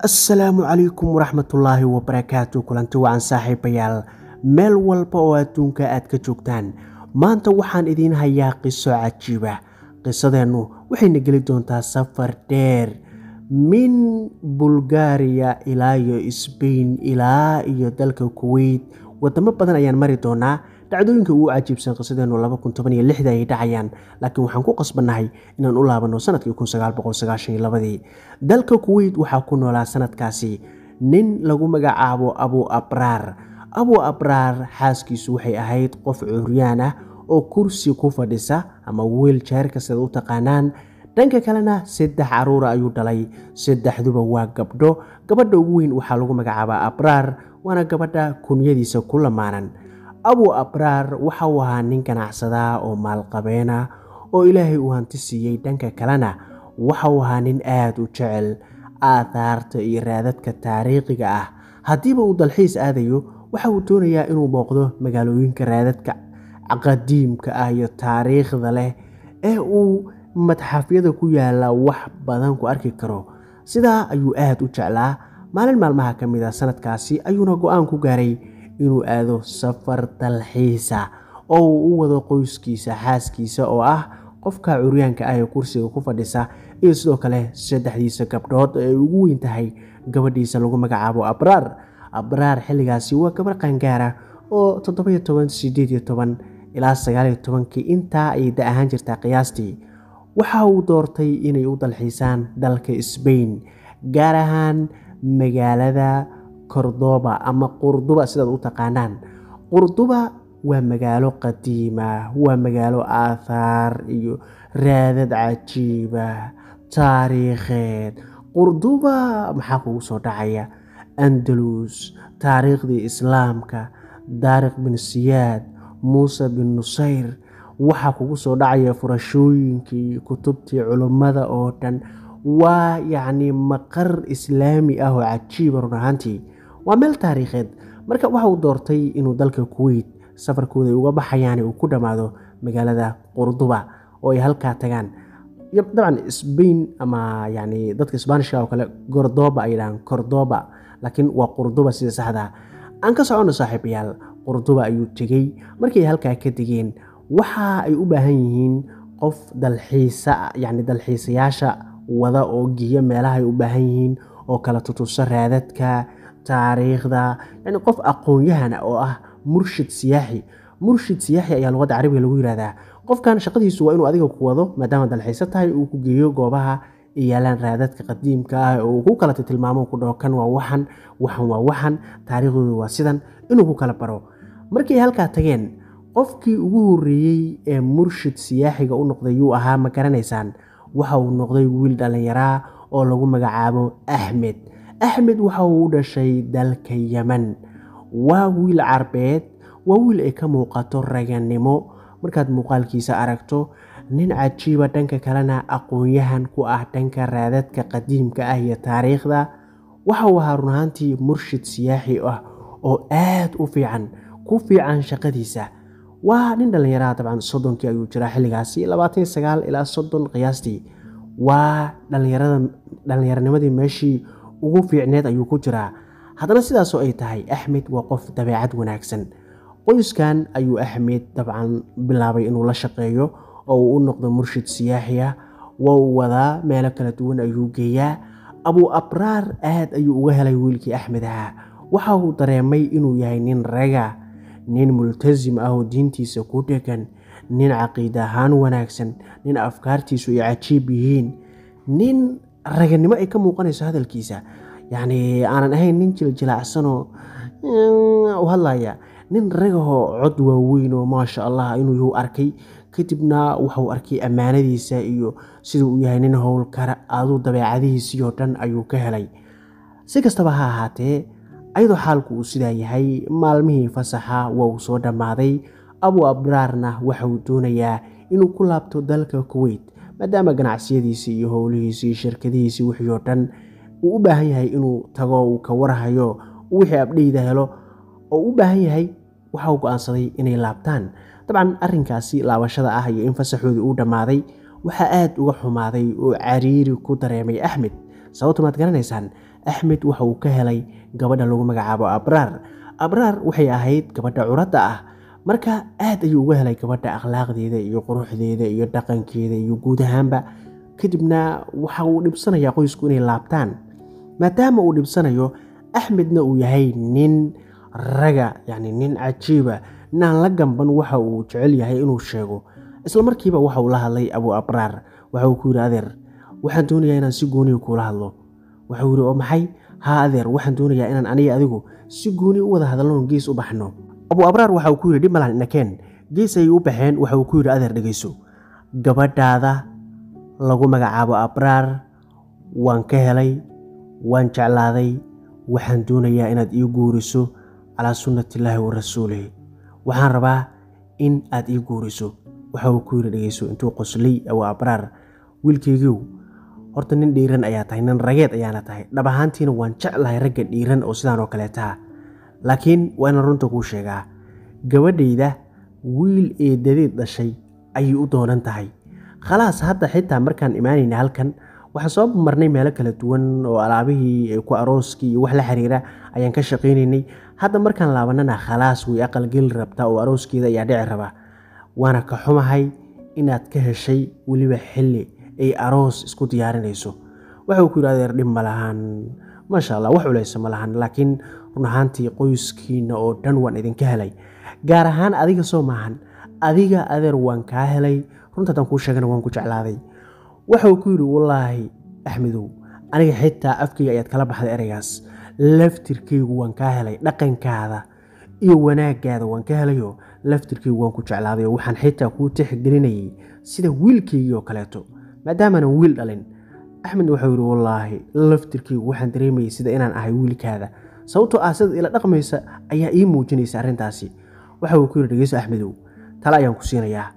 assalaamu calaykum waraxmatullaahi wabarakaatu kulanti wacan saaxiibayaal meel walba oo adduunka aad ka joogtaan maanta waxaan idiin hayaa qiso cajiiba ah. qisadeennu waxayna geli doontaa safar dheer min bulgaariya ilaa iyo sbain ilaa iyo dalka kuweyt waddamo badan ayaan mari doonaa dhacdooyinka ugu cajiibsan qisadeenu ayay dhacayaan laakiin waxaan ku qasbannahay inaan u laabanno sanadkii ii dalka kuweit waxaa ku noolaa sanadkaasi nin lagu magacaabo abu abraar abu abraar xaaskiisu waxay ahayd qof curyaan ah oo kursi ku fadhisa ama wiil wiiljeerka sidaad u taqaanaan dhanka kalena saddex caruura ayuu dhalay saddexduba waa gabdho gabadha ugu weyn waxaa lagu magacaabaa abraar waana gabadha kunyadiisa ku lamaanan abu abraar waxa uu ahaa nin ganacsadaa oo maalqabeena oo ilaahay uu hanti siiyey dhanka kalena waxa uu ahaa nin aada u jecel aathaarta iyo raadadka taariikhiga ah haddiiba uu dalxiis aadayo waxa uu doonayaa inuu booqdo magaalooyinka raadadka qadiimka ah iyo taariikhda leh ee uu madxafyada ku yaalla wax badan ku arki karo sidaa ayuu aad u jeclaa maalin maalmaha ka mid a ah sannadkaasi ayuuna go-aan ku gaaray inuu aado safar dalxiisa oo uu u wado qoyskiisa xaaskiisa oo ah qofka curyaanka ah ee kursiga ku fadhisa iyo sidoo kale saddexdiisa gabdhood ee ugu weyn tahay gabadhiisa lagu magacaabo abraar abraar xilligaasi waa gabar qaangaara oo toddobayo iyo toban sideed iyo toban ilaa sagaaliyo tobankii intaa ayay da ahaan jirtaa qiyaastii waxa uu doortay inay u dalxiisaan dalka sbain gaar ahaan magaalada cordoba ama qurduba sidaad u taqaanaan qurduba waa magaalo qadiima waa magaalo aathaar iyo raadad cajiiba taariikheed qurduba maxaa kugu soo dhacaya andalus taariikhdii islaamka daariq bin siyaad muuse bin nusayr waxaa kugu soo dhacaya furashooyinkii kutubtii culummada oo dhan waa yacni maqar islaami ah oo cajiiba run ahaantii waa meel taariikheed marka waxa uu doortay inuu dalka kuweyt safarkooda uga baxayaani uu ku dhammaado magaalada qurduba oo ay halkaa tagaan dabcan sbain ama yani dadka sbaanishka oo kale gordoba ay yidhahaan cordoba laakiin waa qurduba sida saxda aan ka soconno saaxiibayaal qurduba ayuu tegey markay halkaa ka tegeen waxa ay u baahan yihiin qof dalxiisa yani dalxiisayaasha wada oo giya meelaha ay u baahan yihiin oo kala tutuso raadadka taariikhda yani qof aqoon oo ah murshid siyaaxi murshid siyaaxi ayaa luqadda carabiga lagu yihahdaa qofkan shaqadiisu waa inuu adiga ku wado maadaama dalxiisa tahay uu ku geeyo goobaha iyaalaan raadadka qadiimka ah oo uu ku kala tilmaamo ku dhaho kan waa waxan waxan waa waxan taariikhdoodu waa sidan inuu ku kala baro markay halkaa tageen qofkii ugu horreeyey ee murshid siyaaxiga u noqday yuu ahaa ma garanaysaan waxa uu noqday wiil dhallinyaraa oo lagu magacaabo axmed axmed waxa uu u dhashay dalka yemen waa wiil carbeed waa wiil ay ka muuqato raganimo markaad muuqaalkiisa aragto nin cajiiba dhanka kalena aqoon-yahan ku ah dhanka raadadka qadiimka ah iyo taariikhda waxa uu ahaa run ahaantii murshid siyaaxi ah oo aad u fiican ku fiican shaqadiisa waa nin dhallinyaraha dabcan soddonkii ayuu jiraa xilligaasi labaatan sagaal ilaa soddon qiyaastii waa dhalinyarada dhallinyaranimadii meeshii ugu fiicneed ayuu ku jiraa haddana sidaasoo ay tahay axmed waa qof dabeecad wanaagsan qoyskan ayuu axmed dabcan bilaabay inuu la shaqeeyo oo uu u noqdo murshid siyaaxi waa uu wadaa meelo kala duwan ayuu geeyaa abuu abraar aad ayuu uga helay wiilkii axmed ahaa waxa uu dareemay inuu yahay nin rega nin multasim ah oo diintiisa ku dhegan nin caqiid ahaan wanaagsan nin afkaartiisu ay cajiib yihiin nin raganimo ay ka muuqanayso hadalkiisa yani aanan ahayn nin jiljilaacsanoo eh, u hadlaya nin ragaho cod waaweyn maasha allah inuu yuu arkay kadibna waxuu arkay ammaanadiisa iyo sida uu yahay nin howlkara aduu dabeecadihiisii oo dhan ayuu ka helay si kastaba ha ahaatee ayadoo xaalku uu sidaa yahay maalmihii fasaxa waa uu soo dhammaaday abu abraarna waxa uu doonayaa inuu ku laabto dalka kuweyt maadaama ganacsiyadiisii iyo howlihiisii iyo shirkadihiisii wixii oo dhan uu u baahan yahay inuu tago uu ka warhayo wixii abdhayda helo oo u baahan yahay waxauu go-aansaday inay laabtaan dabcan arinkaasi laabashada ah iyo in fasaxoodii uu dhammaaday waxaa aad uga xumaaday oo cariiri ku dareemay axmed sababto maad garanaysaan axmed waxa uu ka helay gabadha lagu magacaabo abraar abraar waxay ahayd gabadha curadda ah marka aad ayuu uga helay gabadha akhlaaqdeeda iyo quruxdeeda iyo dhaqankeeda iyo guud ahaanba kadibna waxa uu dhibsanayaa qoysku inay laabtaan maadaama uu dhibsanayo axmedna uu yahay nin raga yacni nin cajiiba naan la gamban waxa uu jecel yahay inuu sheego isla markiiba waxa uu la hadlay abu abraar waxa uu ku yidhi adeer waxaan doonayaa inaan si gooniya kuula hadlo waxau yidhi oo maxay haa adeer waxaan doonayaa inaan aniga adigu si gooni u wada hadalno gees u baxno abu abraar waxa uu ku yidhi dhib malahan gees geesay u baxeen waxa uu ku yidhi adeer dhegayso gabadhaada lagu magacaabo abraar waan ka helay waan jeclaaday waxaan doonayaa inaad ii guuriso calaa sunnatillaahi wa rasuulih waxaan rabaa in aad ii guuriso waxa uu ku yidhi dhegayso intuu qoslay abu abraar wiilkaygiiw horta nin dhiiran ayaa tahay nin rageed ayaana tahay dhab ahaantiina waan jeclahay ragga dhiiran oo sidaan oo kaleetaha ah laakiin waa inaan runta kuu sheegaa gabadhayda wiil ee dadeed dhashay ayay u doonan tahay khalaas hadda xitaa markaan imaanayna halkan waxaan soo marnay meelo kala duwan oo alaabihii ku arooskii iyo wax la xiriira ayaan ka shaqaynaynay hadda markaan laabanana khalaas way aqalgeli rabtaa oo arooskeeda ayaa dhici rabaa waana ka xumahay inaad ka heshay weliba xilli ay aroos isku diyaarinayso waxau ku yidhahdeer dhib ma maasha allah wax culaysa ma laakiin run ahaantii qoyskiina oo dhan waan idinka helay gaar ahaan adiga soo maahan adiga adeer waan kaa helay runta haddaan kuu sheegana waan ku jeclaaday waxauu ku yidhi wallaahi axmedow aniga xitaa afkayga ayaad kala baxday ereygaas laftirkaygu waan kaa helay dhaqankaada iyo wanaaggaada waan ka helayo laftirkaygu waan ku jeclaaday oo waxaan xitaa kuu tixgelinayay sida wiilkaygii oo kaleeto maadaamaanan wiil dhalin axmed waxau yidhi wallaahi laftirkaygu waxaan dareemayay sida inaan ahay wiilkaada sababtoo ah sida ila dhaqmaysa ayaa ii muujinaysa arrintaasi waxa uu ku yidhi dhegeyso axmedow tale ayaan ku siinayaa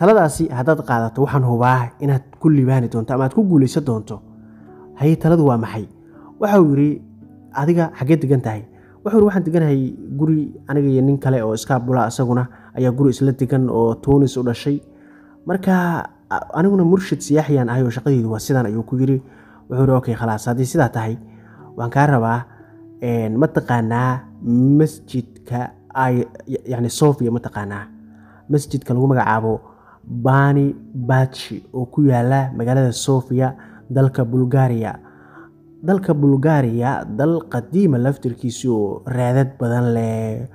taladaasi haddaad qaadato waxaan hubaa inaad ku libaani doonto ama aad ku guulaysan doonto haye taladu waa maxay waxa uu yidhi adiga xaggee degan tahay wuxuu yidhi waxaan deganahay guri aniga iyo nin kale oo iskaabula isaguna ayaa guri isla degan oo tuunis u dhashay marka aniguna murshid siyaaxiyaan ahay oo shaqadeydu waa sidaan ayuu ku yidhi wuxuu yidhi okay khalaas haddii sidaa tahay waan kaa rabaa mataqaanaa masjidka yani sofia mataqaanaa masjidka lagu magacaabo bani bachi oo ku yaala magaalada sofia dalka bulgaria dalka bulgaria dal qadiima laftirkiisi oo raadad badan leh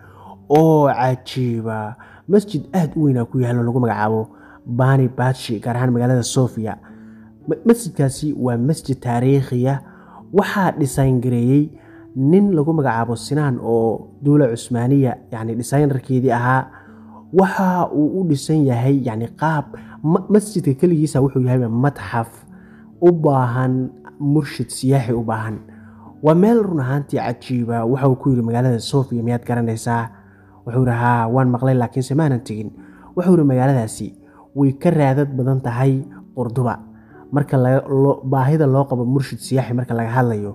oo cajiiba masjid aada u weynaa ku yaalo lagu magacaabo bani bachi gaar ahaan magaalada sofia masjidkaasi waa masjid taariikhiya waxaa dhisayngareeyey nin lagu magacaabo sinaan oo duula cusmaaniya yani designerkeedii ahaa waxa uu u dhisan yahay yani qaab masjidka keligiisa wuxuu yahay matxaf u baahan murshid siyaaxi u baahan waa meel run ahaantii cajiiba waxa uu ku yidhi magaalada sofiya miyaad garanaysaa wuxuu ihi haa waan maqlay laakiinse maanan tegin wuxuu ihi magaaladaasi way ka raadad badan tahay qurduba marka baahida loo qabo murshid siyaaxi marka laga hadlayo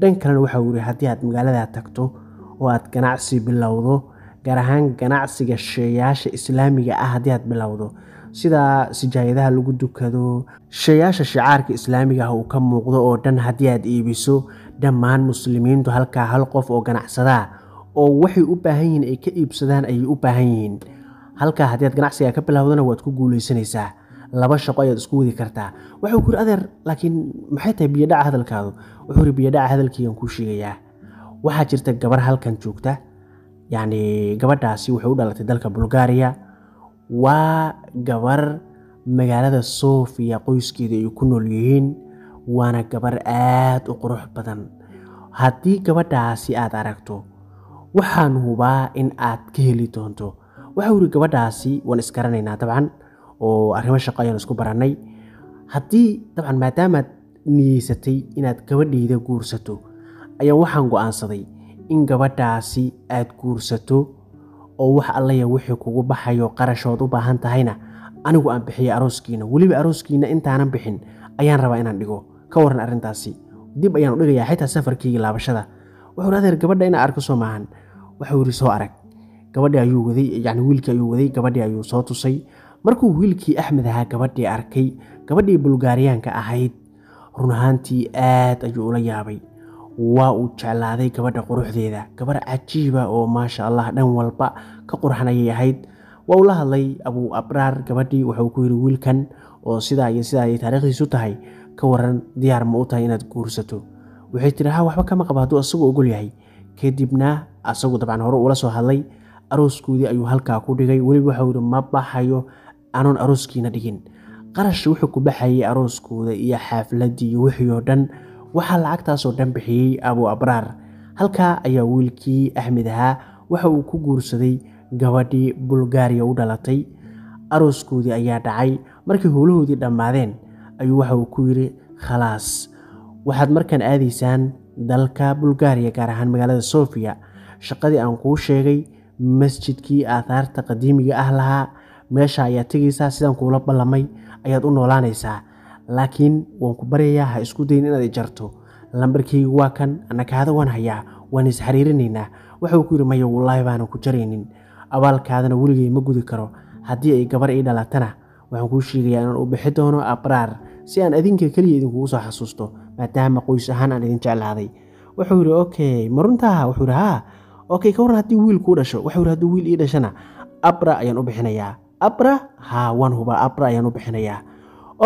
dhan kalena waxa uu yidhi haddii aad magaalada tagto oo aad ganacsi bilowdo gaar ahaan ganacsiga sheeyaasha islaamiga ah haddii aad bilowdo sida sijaayadaha lagu dukado sheeyaasha shicaarka islaamiga ah uu ka muuqdo oo dhan haddii aad iibiso dhammaan muslimiintu halkaa hal qof oo ganacsadaa oo waxay u baahan yihiin ay ka iibsadaan ayay u baahan yihiin halkaa haddii aad ganacsigaa ka bilowdana waad ku guulaysanaysaa laba shaqo ayaad isku wadi kartaa waxau ku yidhi adeer laakiin maxay tahay biyodhaca hadalkaadu wuxuuri biyadhaca ah hadalkii aan kuu sheegayaa waxaa jirta gabar halkan joogta yacni gabadhaasi waxay u dhalatay dalka bulgaria waa gabar magaalada sofia qoyskeeda ay ku nool yihiin waana gabar aada u qurux badan haddii gabadhaasi aad aragto waxaan hubaa in aad ka heli doonto waxau yidhi gabadhaasi waan isgaranaynaa dabcan oo arrimo shaqo ayaan isku barannay haddii dabcan maadaamaad niyeysatay inaad gabadhayda guursato ayaa waxaan go'aansaday in gabadhaasi aad guursato oo wax allaya wixii kugu baxayo qarashood u baahan tahayna anigu aan bixiyo arooskiina weliba arooskiina intaanan bixin ayaan rabaa inaan dhigo ka waran arrintaasi dib ayaan u dhigayaa xitaa safarkiigii laabashada wuxuu adeer gabadha inaa arko soo maahan waxuu yidhi soo arag gabadhi ayuu waday yacni wiilkii ayuu waday gabadhii ayuu soo tusay markuu wiilkii axmed ahaa gabadhii arkay gabadhii bulgaariyaanka ahayd run ahaantii aad ayuu ula yaabay waa uu jeclaaday gabadha quruxdeeda gabar cajiiba oo maasha allah dhan walba ka qurxanayay ahayd waa uu la hadlay abuu abraar gabadhii wuxuu ku yidhi wiilkan oo sidaa iyo sidaa ay taariikhdiisu tahay ka waran diyaar ma u tahay inaad guursato waxay tidhi ha waxba kama qaba hadduu asagu ogol yahay kadibna asagu dabcan hore uula soo hadlay arooskoodii ayuu halkaa ku dhigay weliba waxau yidhi ma baxayo aanoon arooskiina dhigin qarashii wuxuu ku baxayay arooskooda iyo xaafladdii iyo wixii oo dhan waxaa lacagtaasoo dhan bixiyey abu abraar halkaa ayaa wiilkii axmed ahaa waxa uu ku guursaday gabadhii bulgaariya u dhalatay arooskoodii ayaa dhacay markay howlahoodii dhammaadeen ayuu waxa uu ku yidhi khalaas waxaad markaan aadaysaan dalka bulgaariya gaar ahaan magaalada sofiya shaqadii aan kuu sheegay masjidkii aathaarta qadiimiga ah lahaa meesha ayaa tegaysaa sidaan kuula ballamay ayaad u noolaanaysaa laakiin waan ku baryayaa ha isku dayn inaad ijarto jarto lambarkaygu waa kan anakaada waan hayaa waan isxariirinaynaa wuxuu ku yidhi maya wallaahi baanan ku jaraynin abaalkaadana weligay ma gudi karo haddii ay gabar ii dhalatana waxaan kuu sheegayaa inaan u bixi doono abraar si aan adinka keliya idinkugu soo xasuusto maadaama qoys ahaan aan idin jeclaaday wuxuu yidhi okey ma wuxuu yidhi haa okey ka warran haddii wiil kuu dhasho wuxuu yidhi haddii wiil ii dhashana abra ayaan u bixinayaa abra ha waan hubaa abra ayaan u bixinayaa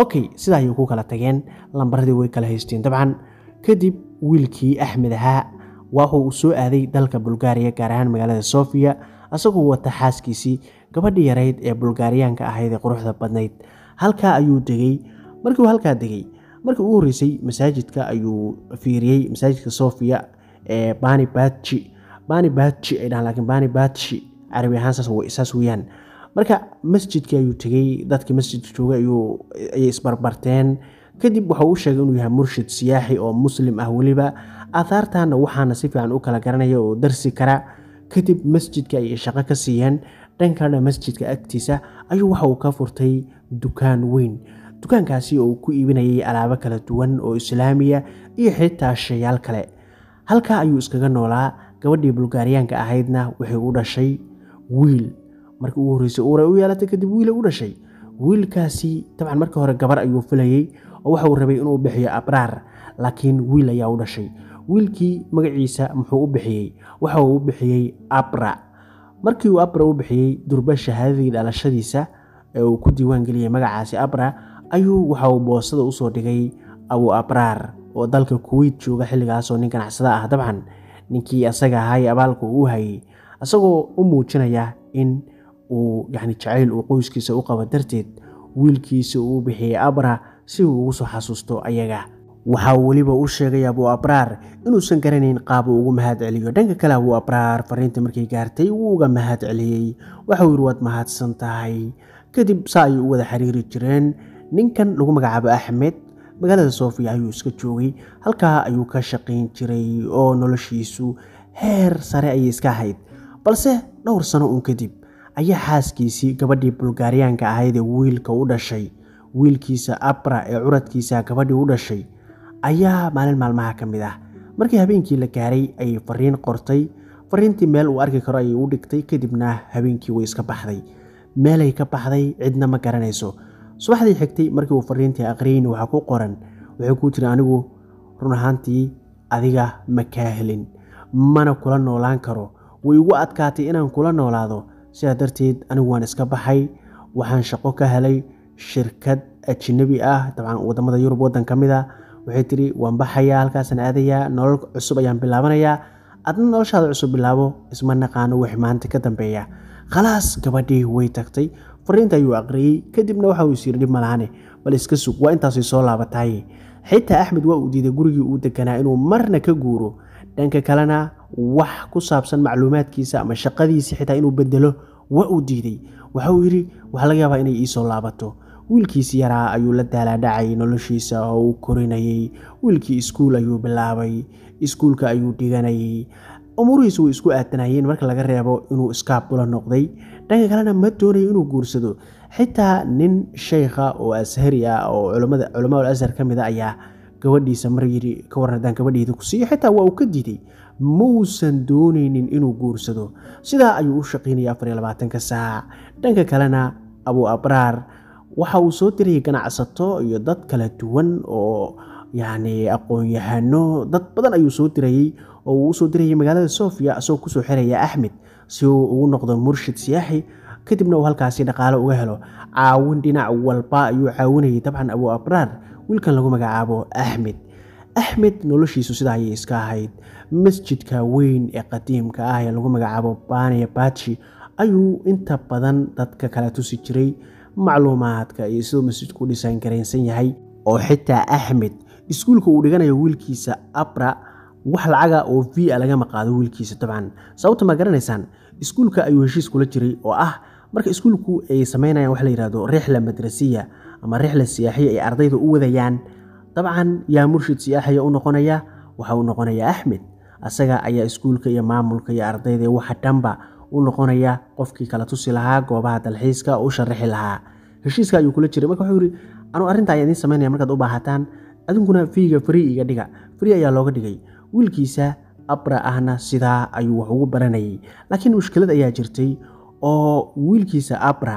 okay sidaa ayay ku kala tageen lambaradii way kala haysteen dabcan kadib wiilkii axmed ahaa waahu uu soo aaday dalka bulgaariya gaar ahaan magaalada sofiya isagoo wata xaaskiisii gabadhii yarayd ee bulgaariyaanka ahayd ee quruxda badnayd halkaa ayuu degay markiiuu halkaa degay markii ugu horreysay masaajidka ayuu fiiriyey masaajidka sofiya ee bani badji bani badji ay dhahaan laakiin bani badji carabi ahaan saas weyaan marka masjidkii ayuu tegey dadkii masjidka joogay ayay isbarbarteen kadib waxau u sheegay inuu yahay murshid siyaaxi oo muslim ah weliba aahaartana waxaana si fiican u kala garanaya oo darsi kara kadib masjidka ayay shaqo ka siiyeen dhankaana masjidka agtiisa ayuu waxa uu ka furtay dukaan weyn dukaankaasi oo uu ku iibinayay alaabo kala duwan oo islaamiya iyo xitaa shayaal kale halkaa ayuu iskaga noolaa gabadhii bulgaariyaanka ahaydna waxay u dhashay wiil markii ugu horreysay uuray u yeelatay kadib wiila u dhashay wiilkaasi dabcan markii hore gabar ayuu filayey oo waxauu rabay inuu bixiyo abraar laakiin wiil ayaa u dhashay wiilkii magaciisa muxuu u bixiyey waxa uu u bixiyey abra markii uu abra u bixiyey durba shahaadadii dhalashadiisa ee uu ku diiwaangeliyey magacaasi abra ayuu waxa uu boosada usoo dhigay abu abraar oo dalka kuweyt jooga xilligaasoo nin ganacsada ah dabcan ninkii asaga ahaa ee abaalka uu hayey isagoo u muujinaya in uu yani jacayl uu qoyskiisa u qaba darteed wiilkiisa uu bixiyey abra si uu ugu soo xasuusto ayaga waxaa weliba u sheegay abu abraar inuusan garanayn qaab uu ugu mahad celiyo dhanka kale abu abraar fariinta markay gaartay wuu uga mahad celiyey waxauu yidhi waad mahadsan tahay kadib saa ayuu u wada xiriiri jireen ninkan lagu magacaabo axmed magaalada soofiya ayuu iska joogay halkaa ayuu ka shaqayn jiray oo noloshiisu heer sare ayay iska ahayd balse dhowr sano uun kadib ayaa xaaskiisii gabadhii bulgaariyaanka ahaydee wiilka u dhashay wiilkiisa abra ee curadkiisa gabadhii u dhashay ayaa maalin maalmaha ka mid ah markii habeenkii la gaaray ayay fariin qortay fariintii meel uu arki karo ayay u dhigtay kadibna habeenkii way iska baxday meelay ka baxday cidna ma garanayso subaxdii xigtay markii uu fariintii aqriyin waxaa ku qoran waxay kuu tiri anigu run ahaantii adiga ma kaa helin mana kula noolaan karo way igu adkaatay inaan kula noolaado sidaa darteed anigu waan iska baxay waxaan shaqo ka helay shirkad ajinabi ah dabcan wadamada yurub waddan ka mid a ah. waxay tiri waan baxayaa halkaasaan aadayaa nolol cusub ayaan bilaabanayaa adna noloshaada cusub bilaabo isma naqaano wix maanta ka dambeeya khalaas gabadhii way tagtay fariinta ayuu aqriyey kadibna waxa uu isyiri dhib malahane bal iska sug waa intaasay soo laabataaye xitaa axmed waa uu diiday gurigii uu deganaa inuu marna ka guuro dhanka kalena wax ku saabsan macluumaadkiisa ama shaqadiisa xitaa inuu bedelo wa uu diiday waxa uu yidhi waxaa laga yaabaa inay iisoo laabato wiilkiisi yaraa ayuu la daalaadhacay noloshiisa oo uu korinayey wiilkii iskuul ayuu bilaabay iskuulka ayuu dhiganayay umuurihiisu way isku aadanayeen marka laga reebo inuu iskaabula noqday dhanka kalena ma doonayo inuu guursado xitaa nin sheykha oo ashari ah oo culamaul ashar ka mid a ah ayaa gabadhiisa mar yidhi ka warran haddaan gabadhiyda ku siiyo xitaa waa uu ka diiday mausan doonaynin inuu guursado sidaa ayuu u shaqaynaya ka saac dhanka kalena abu abraar waxa uu soo dirayay ganacsato iyo dad kala duwan oo yani aqoon-yahano dad badan ayuu soo dirayey oo uu usoo dirayay magaalada sofia isagoo kusoo xiraya axmed si uu ugu noqdo murshid siyaaxi kadibna uu halkaasi dhaqaale uga helo caawin dhinac walba ayuu caawinayay dabcan abu abraar wiilkan lagu magacaabo axmed axmed noloshiisu sidaa ayay iska ahayd masjidka weyn ee qadiimka ah ee lagu magacaabo baaniya baatshi ayuu inta badan dadka kala tusi jiray macluumaadka iyo siduu masjidku u dhisaan gareensan yahay oo xitaa axmed iskuulka uu dhiganayo wiilkiisa abra wax lacaga oo v a ah laga maqaado wiilkiisa dabcan sababta ma garanaysaan iskuulka ayuu heshiis kula jiray oo ah marka iskuulku ay sameynayaan wax la yidhaahdo rixla madrasiya ama rixla siyaaxiya ay ardayda u wadayaan dabcan yaa murshid siyaaxaya u noqonaya waxa uu noqonayaa axmed asaga ayaa iskuulka iyo maamulka iyo ardayda waxa dhanba u noqonaya qofkii kala tusi lahaa goobaha dalxiiska u sharaxi lahaa heshiiska ayuu kula jiray marka wuxuu yidhi anuu arrintaa ayaa idiin samaynaya markaad u baahataan adinkuna fiiga farii iga dhiga farii ayaa looga dhigay wiilkiisa abra ahna sidaa ayuu wax ugu baranayay laakiin mushkilad ayaa jirtay oo wiilkiisa abra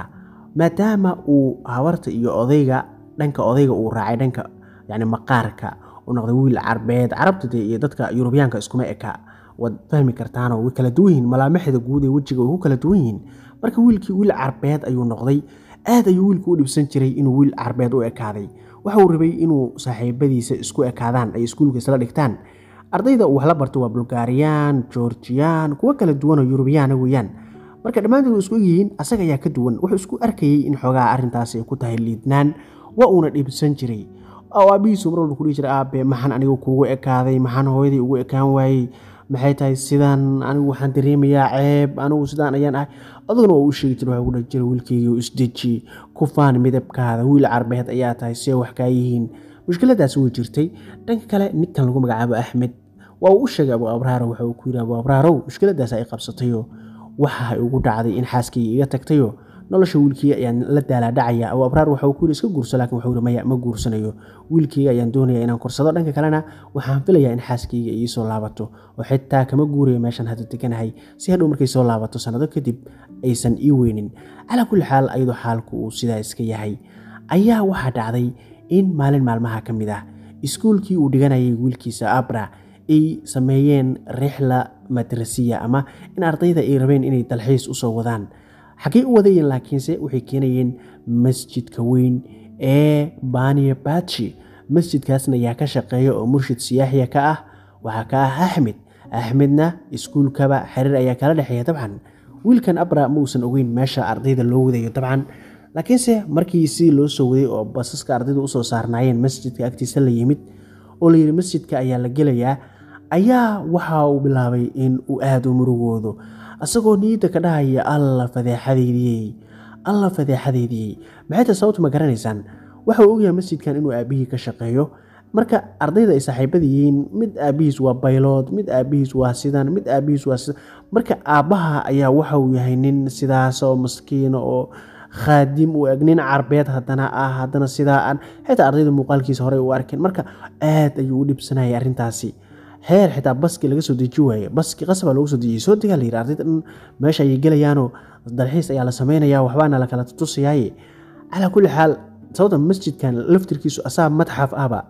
maadaama uu habarta iyo odayga dhanka odayga uu raacay dhanka yani maqaarka u noqday wiil carbeed carabta de iyo dadka yurubiyaanka iskuma eka waad fahmi kartaanoo way kala duwan yihin malaamaxda guud ee wejiga way ku kala duwan yihiin marka wiilkii wiil carbeed ayuu noqday aad ayuu wiilku u dhibsan jiray inuu wiil carbeed u ekaaday waxa uu rabay inuu saaxiibadiisa isku ekaadaan ay iskuulka isla dhigtaan ardayda uu waxla barto waa bulgaariyaan joorjiyaan kuwo kala duwanoo yurubiyaana weeyaan marka dhammaantood isku egyihiin asaga ayaa ka duwan wuxuu isku arkayey in xoogaha arrintaasi ay ku tahay liidnaan waa uuna dhibsan jiray oo aabbihiisu marwalba kudhihi jira aabe maxaan anigu kuugu ekaaday maxaan hooyadii ugu ekaan waayey maxay tahay sidaan anigu waxaan dareemayaa ceeb anigu sidaan ayaan ahay aduguna waa u sheegi jira waxaa ku dhhi jira wiilkeygiioo isdeji ku faan midabkaada wiil carbeed ayaa tahay see wax kaa yihiin mushkiladaasi way jirtay dhanka kale ninkan lagu magacaabo axmed waa uu u sheegay abu abraaro waxa uu ku yidhi abu abraarow mushkiladaas ay qabsatayo waxa ay ugu dhacday in xaaskayga iga tagtayo nolosha wiilkeyga ayaan la daalaadhacaya abu abraar waxa uu ku yidhi iska guurso laakiin wuxuu yidhi maya ma guursanayo wiilkeyga ayaan doonaya inaan korsado dhanka kalena waxaan filayaa in xaaskeyga ii soo laabato oo xitaa kama guurayo meeshaan hadda deganahay si hadhow markay soo laabato sannado kadib aysan ii weynin calaa kulli xaal ayadoo xaalku uu sidaa iska yahay ayaa waxaa dhacday in maalin maalmaha ka mid ah iskuolkii uu dhiganayay wiilkiisa abra ay sameeyeen rixla madrasiya ama in ardayda ay rabeen inay dalxiis usoo wadaan xaggey u wadayeen laakiinse waxay keenayeen masjidka weyn ee baniya baji masjidkaasna ayaa ka shaqeeya oo murshid siyaaxiya ka ah waxaa ka ah axmed axmedna iskuulkaba xiriir ayaa kala dhexeeya dabcan wiilkan abra ma uusan ogeyn meesha ardayda loo wadayo dabcan laakiinse markii sidii loo soo waday oo basaska ardayda usoo saarnaayeen masjidka agtiisa la yimid oo layidhi masjidka ayaa la gelayaa ayaa waxa uu bilaabay in uu aada u murugoodo asagoo niyadda ka dhahaya alla fadeexadeydiyey alla fadeexadeydiyey maxayta sababtu ma garanaysaan waxa uu ogyahay masjidkan inuu aabihii ka shaqeeyo marka ardayda ay saaxiibada yihiin mid aabihiis waa baylood mid aabihiis waa sidan mid aabihiis waa sidan marka aabaha ayaa waxa uu yahay nin sidaas oo maskiino oo khaadim uu eg nin carbeed haddana ah haddana sidaa aan xitaa ardayda muuqaalkiisa horey u arkin marka aad ayuu u dhibsanayay arrintaasi xeer xitaa baski laga soo deji waaye baski qasabaa loogu soo dejiyay soo degaa la yidhi ardayda dhan meesha ayay gelayaanoo dalxiis ayaa la sameynaya waxbaana la kala tutusayaaye calaa kulli xaal sababta masjidkan laftirkiisu asaa madxaf ahba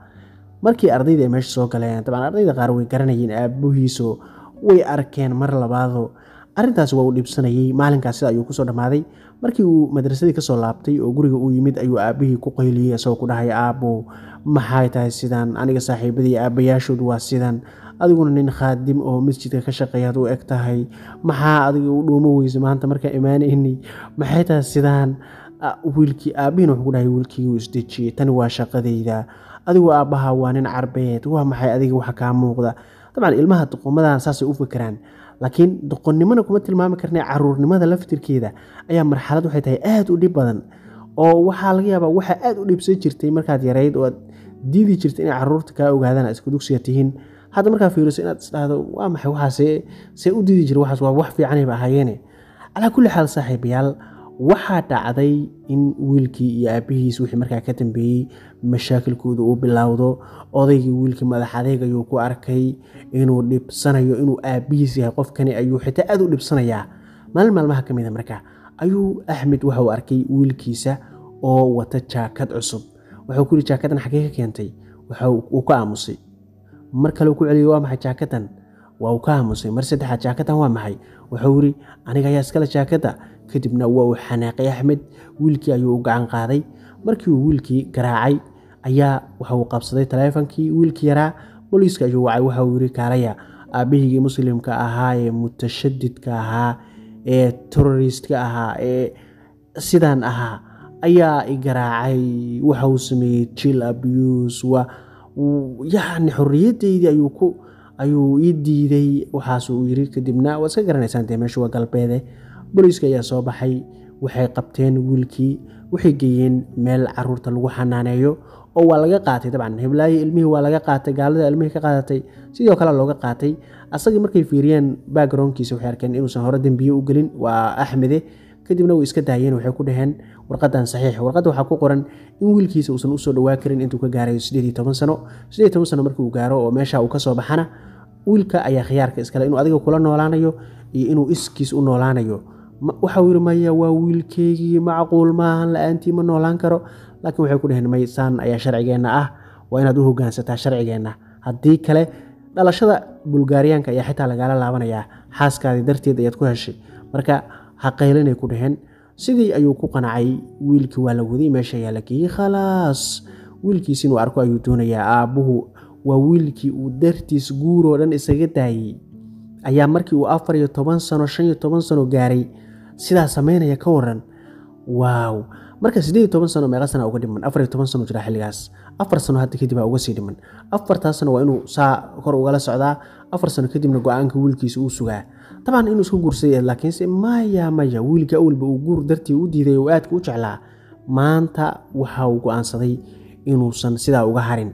markii ardayda ay meesha soo galeen dabcan ardayda qaar way garanayeen aabuhiiso way arkeen mar labaado arrintaas waa u dhibsanayey maalinkaas sida ayuu kusoo dhammaaday markii uu madrasadii kasoo laabtay oo guriga uu yimid ayuu aabihii ku qayliyey isagoo ku dhahaya aabbow maxay tahay sidaan aniga saaxiibadii aabbayaashood waa sidan adiguna nin khaadim oo masjidka ka shaqeeyaad u eg tahay maxaa adiga u dhuumo weyse maanta markaa imaanaynay maxay tahay sidaan ah, wiilkii aabbihiina wuxuu ku dhahay wiilkii isdejiyey tani waa shaqadayda adigu aabbaha waa nin carbeed waa maxay adiga wax kaa muuqda dabcan ilmaha duqomadan saasay u fikiraan laakiin doqonnimona kuma tilmaami karne caruurnimada laftirkeeda ayaa marxalad waxay tahay aada u dhib badan oo waxaa laga yaabaa waxaa aada u dhibsan jirtay markaad yarayd oo aad diidi jirta inay caruurta kaa ogaadaan aad isku dugsiga tihiin hadda markaa fiiriso inaad isdhahdo waa maxay waxaase see u diidi jira waxaas waa wax fiicanayba ahaayeene calaa kulli xaal saaxiibayaal waxaa dhacday in wiilkii iyo aabihiis wixii markaa ka dambeeyey mashaakilkooda uu bilowdo odaygii wiilkii madaxadeeg ayuu ku arkay inuu dhibsanayo inuu aabbihiis yahay qofkani ayuu xitaa aad u dhibsanayaa maalin maalmaha ka mida ah marka ayuu axmed waxa arkay wiilkiisa oo wata jaakad cusub wuxuu ku yihi jaakadan xagee ka keentay waxa uu aamusay mar kale ku celiyey waa maxay jaakadan waa uu ka aamusay mar saddexaad jaakadan waa maxay wuxuu yidhi aniga ayaa iskale jaakada kadibna waa uu xanaaqay axmed wiilkii ayuu u gacan qaaday markii uu wiilkii garaacay ayaa waxa uu qabsaday taleefankii wiilkii yaraa booliiska ayuu wacay waxa uu yiri kaalaya aabbihiigii muslimka ahaa ee mutashadidka ahaa ee terroristka ahaa ee sidaan ahaa ayaa i garaacay waxa uu sameeyey jil abuse yacni xorriyadeydii ayuu ku ayuu ii diiday waxaas uu yiri kadibna waad iska garanaysaan dee meeshu waa galbeede booliiska ayaa soo baxay waxay qabteen wiilkii waxay geeyeen meel caruurta lagu xanaaneeyo oo waa laga qaatay dabcan hiblaayo ilmihii waa laga qaatay gaalada ilmihii ka qaadatay sidoo kale looga qaatay asagii markay fiiriyeen backgroundkiisa waxay arkeen inuusan hore dembiye u gelin waa axmede kadibna way iska daayeen waxay ku dhaheen warqadan saxiix warqadda waxaa ku qoran in wiilkiisa uusan usoo dhawaa karin intuu ka gaarayo sano sano markii uu gaaro oo meesha uu kasoo baxana wiilka ayaa khiyaarka iskale inuu adiga kula noolaanayo iyo inuu iskiis u noolaanayo waxau yidhi maya waa wiilkeygii macquul maahan la-aantii ma noolaan karo laakiin waxay ku dhaheen may saan ayaa sharcigeenna ah waa inaad u hogaansataa sharcigeenna haddii kale dhalashada bulgaariyaanka ayaa xitaa lagaala laabanayaa xaaskaadii darteed ayaad ku heshay marka haqaylinay ku dhaheen sidii ayuu ku qanacay wiilkii waa la waday meesha ayaa la geeyey khalaas wiilkiis inuu arko ayuu doonayaa aabbuhu waa wiilkii uu dartiis guuroo dhan isaga daayey ayaa markii uu afar iyo toban sano shan iyo toban sano gaaray sidaa sameynaya ka waran waaw marka sideed toban sano meeqa sana uga dhiman afar iyo toban sano jira xilligaas afar sano hadda kadib aa uga sii dhiman afartaas sano waa inuu saa kor ugala socdaa afar sano kadibna go-aanka wiilkiisa uu sugaa dabcan inuu iska guursaday laakiinse maya maya wiilka awalba uu guur dartii u diiday oo aadka u jeclaa maanta waxa uu go-aansaday inuusan sidaa uga harin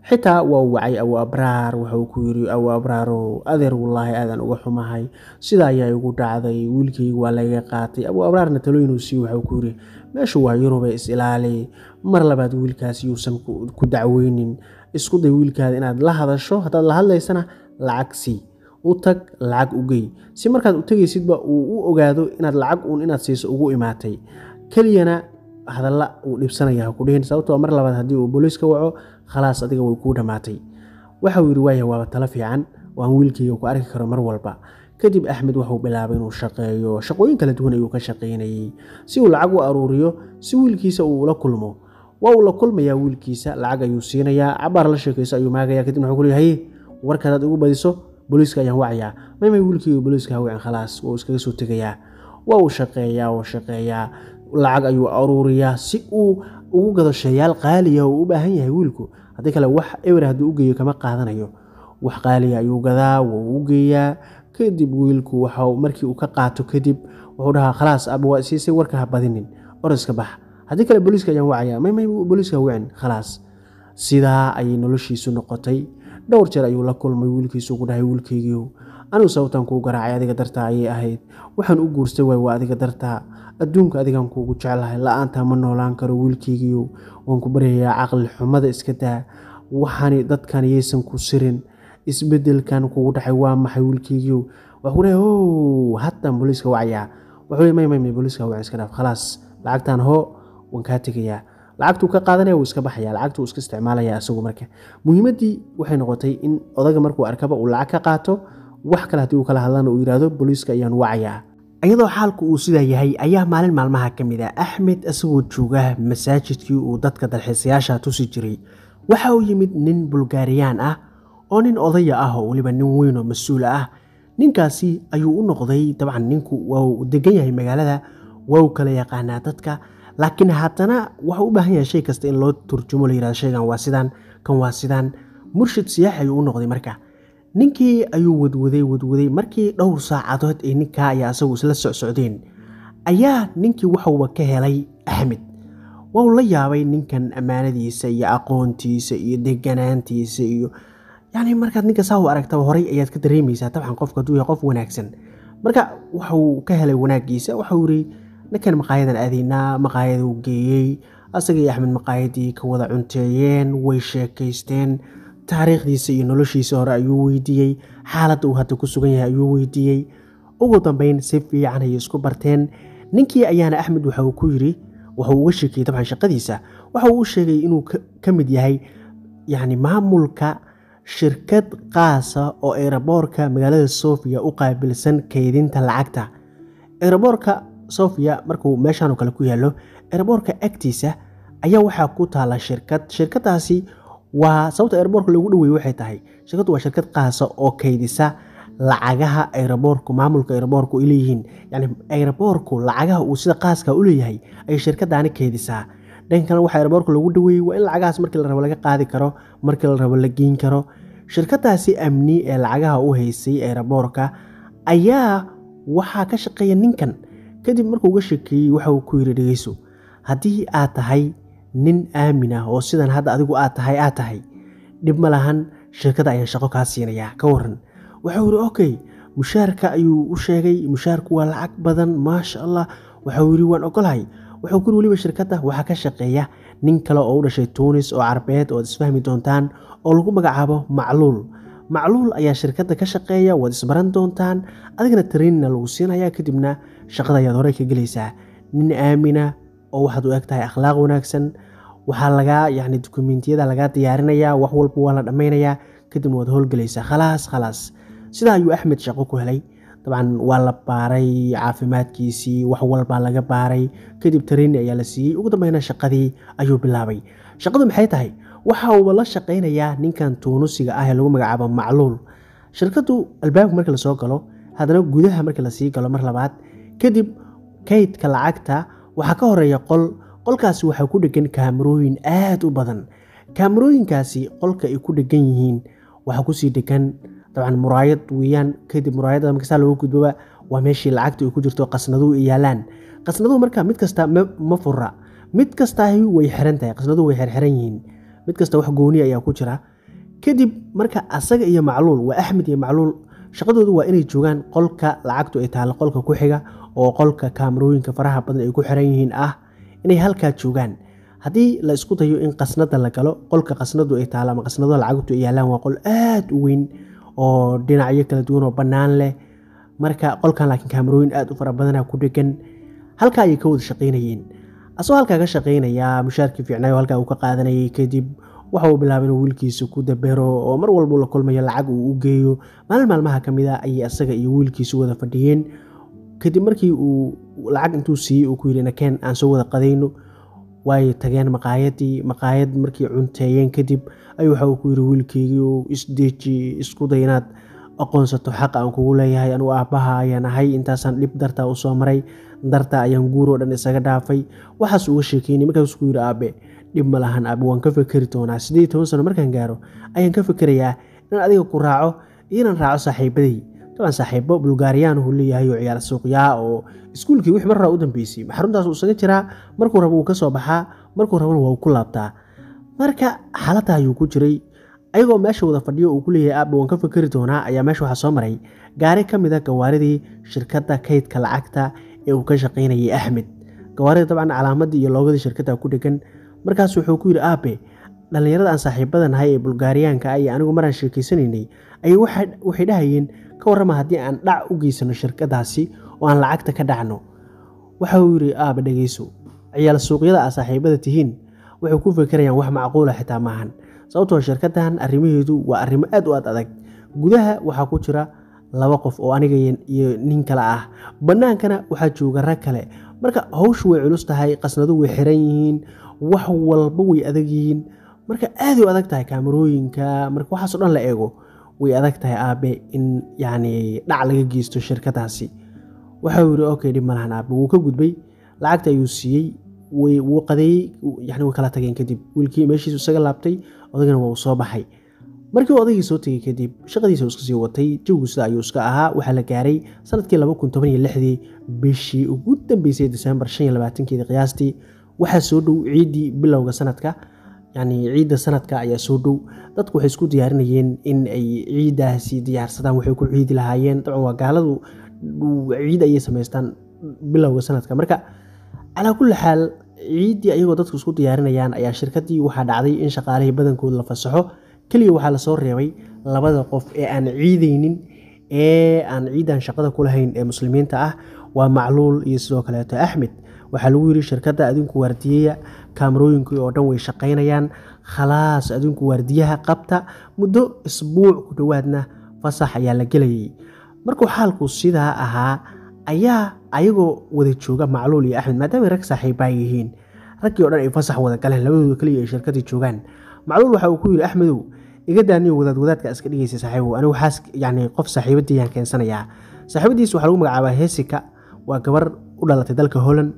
xitaa waa wacay awaabraar wuxuu ku yidhi awaabraarow adeer wallaahi aadaan uga xumahay sida ayaa igu dhacday wiilkaygu waa layga qaatay awaabraarna talooyinuu sii waxuu ku yidhi meeshu waa yurube is-ilaali mar labaad wiilkaas yuusan ku dacweynin isku day wiilkaada inaad la hadasho haddaad la hadlaysana lacag sii u tag lacag u si markaad u tegaysidba uu u ogaado inaad lacag uun inaad siiso ugu imaatay keliyana hadalla uu dhibsanaya ha ku dhihin sababtoo ah mar labaad haddii uu booliis waco khalaas adiga way kuu dhammaatay waxa yidhi waaya waaba tala fiican oo wiilkayga ku arki karo mar walba kadib axmed waxuu bilaabay inuu shaqeeyo shaqooyin kala duwan ayuu ka shaqaynayey si uu lacag u aruuriyo si wiilkiisa uu ula kulmo waa uu la kulmayaa wiilkiisa lacag ayuu siinayaa cabaar la sheekayso ayuu maagayaa kadibna wuxuu kuleeya haye warkanaad igu badiso booliiska ayaan wacayaa maymay wiilkayga booliiska hawicin khalaas wou iskaga soo tegayaa waa uu shaqeeyaa wuu shaqeeyaa lacag ayuu aruuriyaa si uu ugu gado shayaal qaaliya ah oo u baahan yahay wiilku haddii kale wax ewer hadduu u geeyo kama qaadanayo wax qaaliya ah ayuu gadaa wuu u geeyaa kadib wiilku waxa markii uu ka qaato kadib wuxuu dhahaa khalaas ab waa siisay warka ha badinin oroska bax haddii kale booliiska ayaan wacaya maymay booliiska wicin khalaas sidaa ayay noloshiisu noqotay dhowr jeer ayuu la kulmay wiilkiisu ugu dhahay wiilkeygiiu anigu sababtaan kuu garaacay adiga dartaa ayay ahayd waxaan u guursta waay waa adiga dartaa adduunka adigaan kuugu jeclahay la-aantaa ma noolaan karo wiilkaygiiyow waan ku baryayaa caqli xumada iska daa waxani dadkan yaysan ku sirin isbedelkan kugu dhacay waa maxay wiilkaygiiyow waxkule ho hataan booliiska wacayaa waxuu may may may booliiska iska dhaaf khalaas lacagtaan hoo waan kaa tegayaa lacagtuu ka qaadanaya wuu iska baxaya lacagtuu iska isticmaalaya isagu marka muhiimaddii waxay noqotay in odaga markuu arkaba uu lacag ka qaato wax kale haddii uu kala hadlan uu yidhaahdo booliiska ayaan wacayaa iyadoo xaalku uu sidaa yahay ayaa maalin maalmaha ka mid a ah axmed isagoo jooga masaajidkii uu dadka dalxiisayaasha tusi jiray waxa uu yimid nin bulgaariyaan ah oo nin odaya ah oo weliba nin weynoo mas-uula ah ninkaasi ayuu u noqday dabcan ninku waa uu degan yahay magaalada waa uu kala yaqaanaa dadka laakiin haddana waxuu u baahan yahay shay kasta in loo turjumo la yirahdo shaygan waa sidaan kan waa sidaan murshid siyaax ayuu u noqday marka ninkii ayuu wadwaday wadwaday markii dhowr saacadood ee ninkaa ayaa isagu isla socsocdeen ayaa ninkii waxuuba ka helay axmed wau la yaabay ninkan ammaanadiisa iyo aqoontiisa iyo deganaantiisa iyo yacni markaad ninka saa u aragtaba horay ayaad ka dareemaysaa dabcan qofka hadduu yahay qof wanaagsan marka waxuu ka helay wanaagiisa waxau yidhi ninkan maqaayadan aadaynaa maqaayaduu geeyey asagai axmed maqaayadii ka wada cunteeyeen way sheekaysteen taariikhdiisa iyo noloshiisa hore ayuu weydiiyey xaaladda uu hadda ku sugan yahay ayuu weydiiyey ugu dambeyn si fiican ayay isku barteen ninkii ayaana axmed waxa uu ku yidhi waxa uu uga sheekiyey dabcan shaqadiisa waxa uu u sheegay inuu ka mid yahay yacni maamulka shirkad qaasa oo eraboorka magaalada sofiya u qaabilsan kaydinta lacagta eraboorka sofiya markuu meeshaan oo kale ku yaallo eraboorka agtiisa ayaa waxaa ku taala shirkad shirkaddaasi waa sababta eeraboorka loogu dhaweeye waxay tahay shirkaddu waa shirkad qaasa oo kaydisa lacagaha eeraboorku maamulka eeraboorku ay leeyihiin yani eeraboorku lacagaha uu sida qaaska u leeyahay ayay shirkadaani keydisaa dhanka kale waxaa eeraboorka loogu dhaweeyey waa in lacagahaas markii la rabo laga qaadi karo markii la rabo la geyn karo shirkadaasi amni ee lacagaha u haysay eeraboorka ayaa waxaa ka shaqeeya ninkan kadib markuu uga sheekeeyey waxa uu ku yidhi dhegeyso haddii aad tahay nin aamin ah oo sidan hadda adigu aad tahay aad tahay dhib ma lahan shirkada ayaan shaqo kaa siinayaa ka waran waxau yihi okay mushaarka ayuu u sheegay mushaarku waa lacag badan maasha allah waxau yihi waan ogolahay wuxuu kur weliba shirkadda waxaa ka shaqeeya nin kale oo u dhashay tuunis oo carbeed ooad isfahmi doontaan oo lagu magacaabo macluul macluul ayaa shirkadda ka shaqeeya waad isbaran doontaan adigana tariinna lagu siinaya kadibna shaqada ayaad horey ka gelaysaa nin aamina oo waxaad u eg tahay akhlaaq wanaagsan waxaa lagaa yacni dukumentiyada lagaa diyaarinayaa wax walba waa la dhammaynayaa kadibna waad howlgelaysaa khalaas khalaas sidaa ayuu axmed shaqo ku helay dabcan waa la baaray caafimaadkiisii wax walbaa laga baaray kadib tariini ayaa la siiyey ugu dambeyna shaqadii ayuu bilaabay shaqadu maxay tahay waxa uu la shaqaynayaa ninkan tuunusiga ah ee lagu magacaabo macluul shirkadu albaabka markii lasoo galo haddana gudaha markii lasii galo mar labaad kadib kaydka lacagta waxaa ka horeeya qol qolkaasi waxaa ku dhegan kaamarooyin aad u badan kaamarooyinkaasi qolka ay ku dhegan yihiin waxaa kusii dhegan dabcan muraayad weeyaan kadib muraayadda markasaa looga gudbaba waa meeshii lacagta ay ku jirto qasnaduhu ay yaalaan qasnaduhu marka mid kasta ma fura mid kastaahi way xiran tahay qasnaduhu way xerxiran yihiin mid kasta wax gooniya ayaa ku jira kadib marka asaga iyo macluul waa axmed iyo macluul shaqadoodu waa inay joogaan qolka lacagtu ay taalla qolka ku xiga oo qolka kaamarooyinka faraha badan ay ku xiran yihiin ah inay halkaa joogaan haddii la isku dayo in qasnada la galo qolka qasnadu ay taalo ama qasnado lacagtu ay yaalaan waa qol aad u weyn oo dhinacyo kala duwan oo bannaan leh marka qolkan laakiin kaamarooyin aad u fara badana ah ku dhegan halkaa ayay ka wada shaqaynayeen asagoo halkaa ka shaqaynayaa mushaarkii fiicnaayo halkaa uu ka qaadanayay kadib waxa uu bilaabay inuu wiilkiisa ku dabero oo mar walba la kulmayo lacag uu u geeyo maalin maalmaha ka mid a ah ayay asaga iyo wiilkiisu wada fadhiyeen kadib markii uu lacag intuu siiyey uu ku yidhi nakeen aan soo wada qadayno way tageen maqaayadii maqaayad markii cunteeyeen kadib ayuu waxa uu ku yidhi wiilkeygii uu isdeeji isku inaad aqoonsato xaqa aan kugu leeyahay anugu aabbaha ayaan ahay intaasaan dhib dartaa u soo maray dartaa ayaan guur oo dhan isaga dhaafay waxaas uga sheekeynay markaas ku yidhi aabe dhib ma lahan aabe waan ka fekeri doonaa siddeed toban sano markaan gaaro ayaan ka fekerayaa inaan adiga ku raaco iyo inaan raaco saaxiibaday dabcan saaxiibo bulgaariyaan uu leeyahay oo ciyaar suuqyaa oo iskuulkii wix marra u dambeysay xaruntaas uu isaga jiraa markuu rabo uu ka soo baxaa markuu rabana waa uu ku laabtaa marka xaaladda ayuu ku jiray ayagoo meesha wada fadhiyo uu ku leeyahay aabba waan ka fakeri doonaa ayaa meesha waxaa soo maray gaari ka mid a ah gawaaridii shirkadda kaydka lacagta ee uu ka shaqaynayay axmed gawaarida dabcan calaamadii iyo loogadii shirkadda ku dhegan markaas wuxuu ku yidhi aabe dhalinyarada aan saaxiibada nahay ee bulgaariyaanka ah iyo anigu maraan sheekeysanaynay ayay waxay dhahayeen ka warrama haddii aan dhac u geysano shirkadaasi oo aan lacagta ka dhacno waxa uu yidhi aaba dhegayso ciyaal suuqyada aa saaxiibada tihiin waxay ku fekerayaan wax macquula ah xitaa maahan sababtoo ah shirkadahan arrimaheedu waa arrimo aad u aad adag gudaha waxaa ku jira laba qof oo aniga iyo nin kale ah bannaankana waxaa jooga rag kale marka hawshu way culus tahay qasnadu way xiran yihiin wax walba way adag yihiin marka aaday u adag tahay kaamarooyinka marka waxaaso dhan la eego way adag tahay aabe in yacni dhac laga geysto shirkadaasi waxau yidhi okay dhib malahan aabe wuu ka gudbay lacagta ayuu siiyey wuu qadeeyey yani way kala tageen kadib wiilkii meeshiisu isaga laabtay odagana waa uu soo baxay markii uu odaygii soo tegey kadib shaqadiisa uu iska sii watay jawgu ayuu iska ahaa waxaa la gaaray sanadkii akunyoxdii bishii ugu dambeysay desembar shanyo labaatankeedii qiyaastii waxaa soo dhow ciiddii bilowga sanadka yacni ciidda sanadka ayaa soo dhow dadku waxay isku diyaarinayeen in ay ciiddaasi diyaarsadaan waxay ku ciidi lahaayeen dabcan waa gaaladu ciid ayay samaystaan bilowga sanadka marka calaa kulli xaal ciiddii ayagoo dadku isku diyaarinayaan ayaa shirkaddii waxaa dhacday in shaqaalihii badankood la fasaxo keliya waxaa lasoo reebay labada qof ee aan ciidaynin ee aan ciidan shaqada ku ee muslimiinta ah waa macluul iyo sidoo kaleeto axmed waxaa lagu yidhi shirkadda adinku waardiyeeya kaamarooyinkii oo dhan way shaqaynayaan khalaas adinku waardiyaha qabta muddo isbuuc ku dhowaadna fasax ayaa la gelayay markuu xaalku sidaa ahaa ayaa ayagoo wada jooga macluul iyo axmed maadaama rag saaxiiba yihiin raggii o dhan ay fasax wada galeen labadooda kaliya ay shirkadii joogaan macluul waxa uu ku yidhi axmedow iga daaniyo wadaad wadaadka iska dhigaysa saaxiibow anigu xaas yacni qof saaxiibadii ayaan keensanayaa saaxiibadiis waxaa lagu magacaabaa heesika waa gabar u dhalatay dalka holand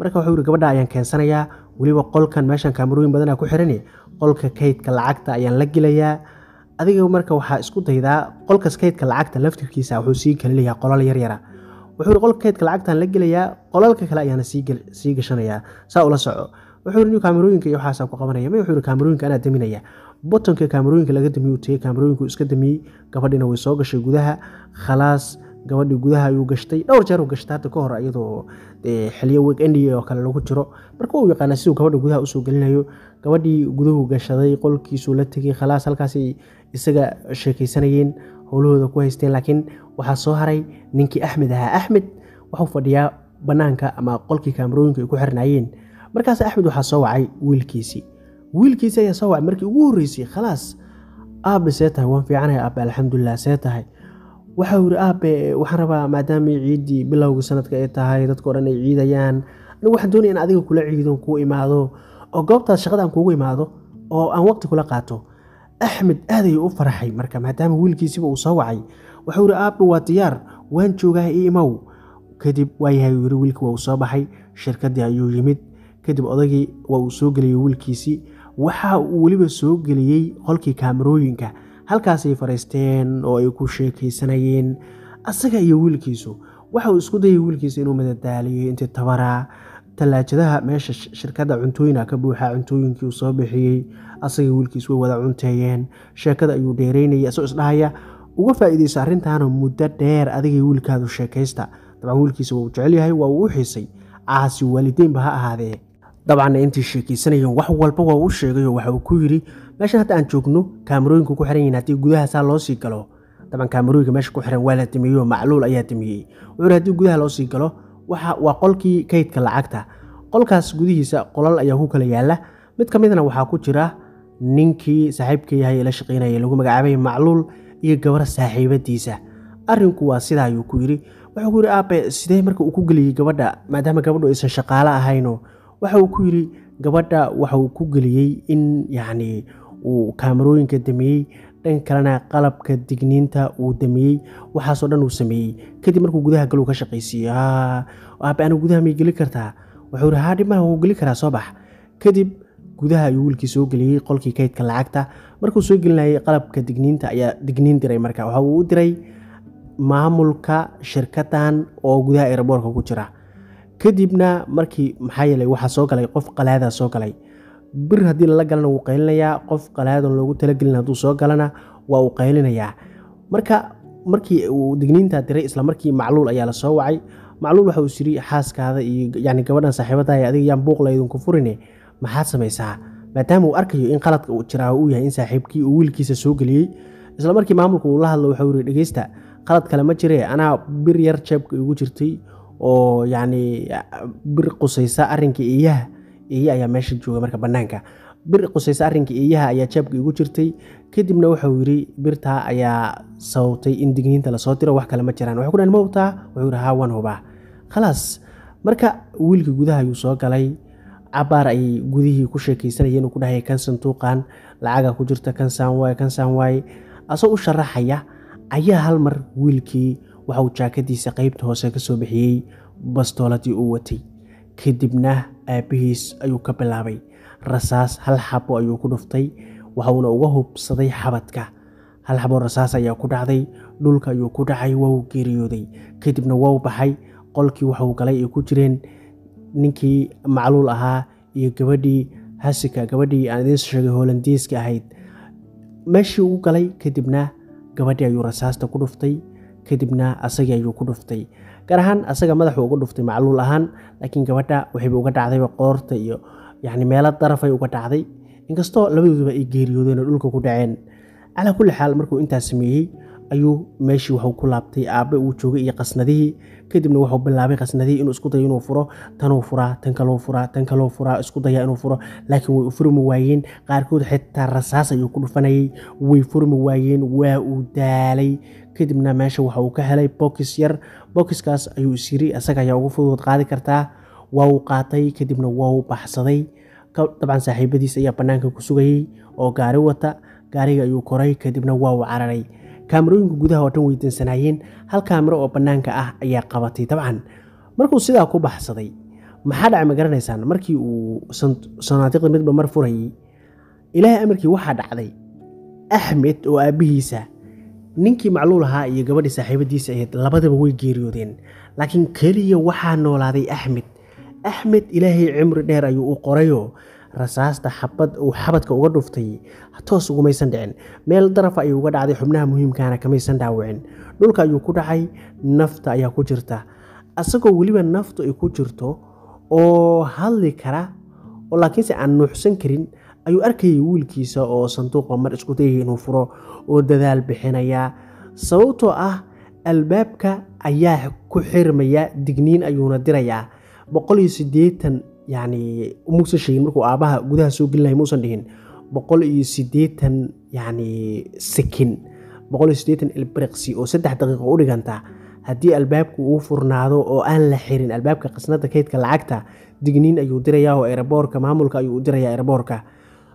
marka wuxuu yidhi gabadha ayaan keensanayaa weliba qolkan meeshan kaamarooyin badana ku xiran qolka kaydka lacagta ayaan la gelayaa adiga marka waxaa isku daydaa qolkas kaydka lacagta laftirkiisa wuxuu sii gelinayaa qolal yaryara wuxuu qolka kaydka lacagtaan la gelayaa qolalka kale ayaana sii gashanayaa saa ula soco wuxuu kaamarooyinka iyo waxaasaa ku qabanaya may wuxuu kaamarooyinka anaa daminaya botonka kaamarooyinka laga damiye uu tegey iska damiyey gabadhina way soo gashay gudaha khalaas gabadhii gudaha ayuu gashtay dhowr jeer uu hadda ka hor iyadoo xiliyo weekendiga oo kale lagu jiro marka wuu yaqaanaa siduu gabadha gudaha usoo gelinayo gabadhii guduhu gashaday qolkiisuu la tegay khalaas halkaasay isaga sheekaysanayeen howlahooda ku haysteen laakiin waxaa soo haray ninkii axmed ahaa axmed waxuu fadhiyaa bannaanka ama qolkii kaamarooyinka ay ku xirnaayeen markaas axmed waxaa soo wacay wiilkiisii wiilkiisii ayaa soo wacay markii ugu horreysay khalaas aabbe see tahay waan fiicanahay aabbe alxamdulilah see tahay waxau yidhi aabe waxaan rabaa maadaama ciiddii bilowga sanadka ay tahay dadkao dhan ay ciidayaan anigu waxaan doonaya in adiga kula ciido kuu imaado oo goobtaas shaqada aan kuugu imaado oo aan waqti kula qaato axmed aad ayuu u farxay marka maadaama wiilkiisiba uu soo wacay waxuu yidhi aabe waa diyaar waan joogaa ii imow kadib waayahay uu yidhi waa uu soo baxay shirkaddii ayuu yimid kadib odagii waa uu soo geliyey wiilkiisii waxa uu weliba soo geliyey qolkii kaamarooyinka halkaasay fariisteen oo ay ku sheekaysanayeen asaga iyo wiilkiisu waxa uu isku dayay wiilkiisa inuu madadaaliyo intii tabaraa tallaajadaha meesha shirkada cuntooyina ka buuxaa cuntooyinkii uu soo bixiyey asagai wiilkiis way wada cunteeyeen sheekada ayuu dheereynayay isagoo isdhahaya uga faa'iidaysa arrintaana muddo dheer adigay wiilkaadu sheekaysta dabcan wiilkiisa wuu jecel yahay waa uu u xiisay aasi waalidiinba ha ahaadee dabcanna intii sheekaysanayeen wax walba waa u sheegay waxa uu ku yidhi meeshan hadda aan joogno kaamarooyinku ku xiran yihin haddii gudaha loo sii galo daban kaamarooyinka meesha ku xiran waa la dimiyey oo macluul ayaa dimiyey wuxuuna haddii gudaha loo sii galo waa qolkii kaydka lacagta qolkaas gudihiisa qolal ayaa ku kala yaala mid ka midna waxaa ku jira ninkii saaxiibka yahay ee la shaqaynayay lagu magacaabay macluul iyo gabar saaxiibadiisa arrinku waa sidaa ayuu ku yidhi wuxuu ku yidhi aabe sidee marka uu ku geliyey gabadha maadaama gabadhu aysan shaqaale ahaynoo waxa uu ku yidhi gabadha waxa uu ku geliyey in yacnii uu kaamarooyinka damiyey dhan kalena qalabka digniinta uu damiyey waxaasoo dhan uu sameeyey kadib markuu gudaha galuu ka shaqaysiiyo aabe gudaha may geli kartaa wuxuu ihi haa wuu geli karaa soo bax kadib gudaha ayuu wiilkii soo geliyey qolkii kaydka lacagta markuu soo gelinayay qalabka digniinta ayaa digniin diray marka waxa uu u diray maamulka shirkadan oo gudaha eroboorka ku jira kadibna markii maxaa yeelay waxaa soo galay qof qalaadaa soo galay bir haddii lala galana wuu qaylinayaa qof qalaadan loogu talagelin hadduu soo galana waa uu qaylinayaa marka markii uu digniintaa diray isla markii macluul ayaa la soo wacay macluul waxa uu siri xaaskaada iyo yani gabadhan saaxiibadaay adiga yaan buuqla idinku furine maxaad samaysaa maadaama uu arkayo in qaladka uu jiraa uu yahay in saaxiibkii uu wiilkiisa soo geliyey isla markii maamulku uu la hadlo waxau yiri dhegeysta qalad kale ma jiree anaa bir yar jeebka igu jirtay oo yacni bir qusaysa arrinkii eeyaha eeye ayaa meesha jooga marka bannaanka bir qusaysa arrinkii eeyaha ayaa jaabka igu jirtay kadibna wuxuu yidhi birtaa ayaa sababtay in digniinta lasoo diro wax kale jiraan waxay ku dhahan ma wuxuu yidhi haa waan hubaa khalaas marka wiilkii gudaha ayuu soo galay cabaar ayay gudihii ku sheekaysanayeen uu ku dhahaya kan sanduuqan lacagaa ku jirta kan saan waaye kan asoo u sharaxaya ayaa hal mar wiilkii waxa uu jaakadiisa qaybta hoose ka soo bixiyey bastooladii uu watay kadibna aabbihiis ayuu ka bilaabay rasaas hal xabo ayuu ku dhuftay waxauna uga hubsaday xabadka hal xabo rasaas ayaa ku dhacday dhulka ayuu ku dhacay waa geeriyooday kadibna waa baxay qolkii waxauu galay ay ku jireen ninkii macluul ahaa iyo gabadhii hasika gabadhii aan idiin sheegay holandiiska ahayd meeshii ugu galay kadibna gabadhii ayuu rasaasta ku dhuftay kadibna asagii ayuu ku dhuftay gaar ahaan asaga madaxuu uga dhuftay macluul ahaan laakiin gabadha waxayba uga dhacdayba qoorta iyo yacni meelo darafay uga dhacday inkastoo labadooduba ay geeriyoodeen oo dhulka ku dhaceen calaa kulli xaal markuu intaas sameeyey ayuu meeshii waxuu ku laabtay aabbe uu joogay iyo qasnadihii kadibna wuxuu bilaabay qasnadihii inuu isku dayo inuu furo tanuu furaa tan kalou furaa tan kalou furaa isku daya inuu furo laakiin way u furmi waayeen qaarkood xitaa rasaas ayuu ku dhufanayay way furmi waayeen waa uu daalay kadibna meesha waxa uu ka helay bokis yar bokiskaas ayuu isyiri isaga ayaa ugu fuduud qaadi kartaa waa uu qaatay kadibna waa uu baxsaday dabcan saaxiibadiis ayaa bannaanka ku sugayey oo gaari wata gaariga ayuu koray kadibna waa uu cararay kaamirooyinka gudaha oo dhan weydiinsanaayeen hal kaamiro oo bannaanka ah ayaa qabatay dabcan markuu sidaa ku baxsaday maxaa dhacay ma garanaysaan markii uu sanaadiiqda midba mar furayay ilaahay amarkii waxaa dhacday axmed oo aabbihiisa ninkii macluul ahaa iyo gabadhii saaxiibadiisa ahayd labadaba way geeriyoodeen laakiin keliya waxaa noolaaday axmed axmed ilaahay cimri dheer ayuu u qorayo rasaasta xabad uu xabadka uga dhuftay toos ugumaysan dhicin meel darafa ayuu uga dhacday xubnaha muhiimkaana kamaysan dhaawicin dhulka ayuu ku dhacay nafta ayaa ku jirta asagoo weliba naftu ay ku jirto oo hadli kara oo laakiinse aan nuuxsan karin ayuu arkayay wiilkiisa oo sanduuqa mar isku dayaya inuu furo oo dadaal bixinaya sababtoo ah albaabka ayaa ku xirmaya digniin ayuuna dirayaa boqoliyo sideetan yacni muusan sheegin markuu aabbaha gudaha soo gelinaya muusan dhihin boqol iyo sideetan yacni sikin boqol iyo sideetan ilbiriqsi oo saddex daqiiqo u dhiganta haddii albaabku uu furnaado oo aan la xirin albaabka khasnada kaydka lacagta digniin ayuu dirayaa oo eroboorka maamulka ayuu u dirayaa eroboorka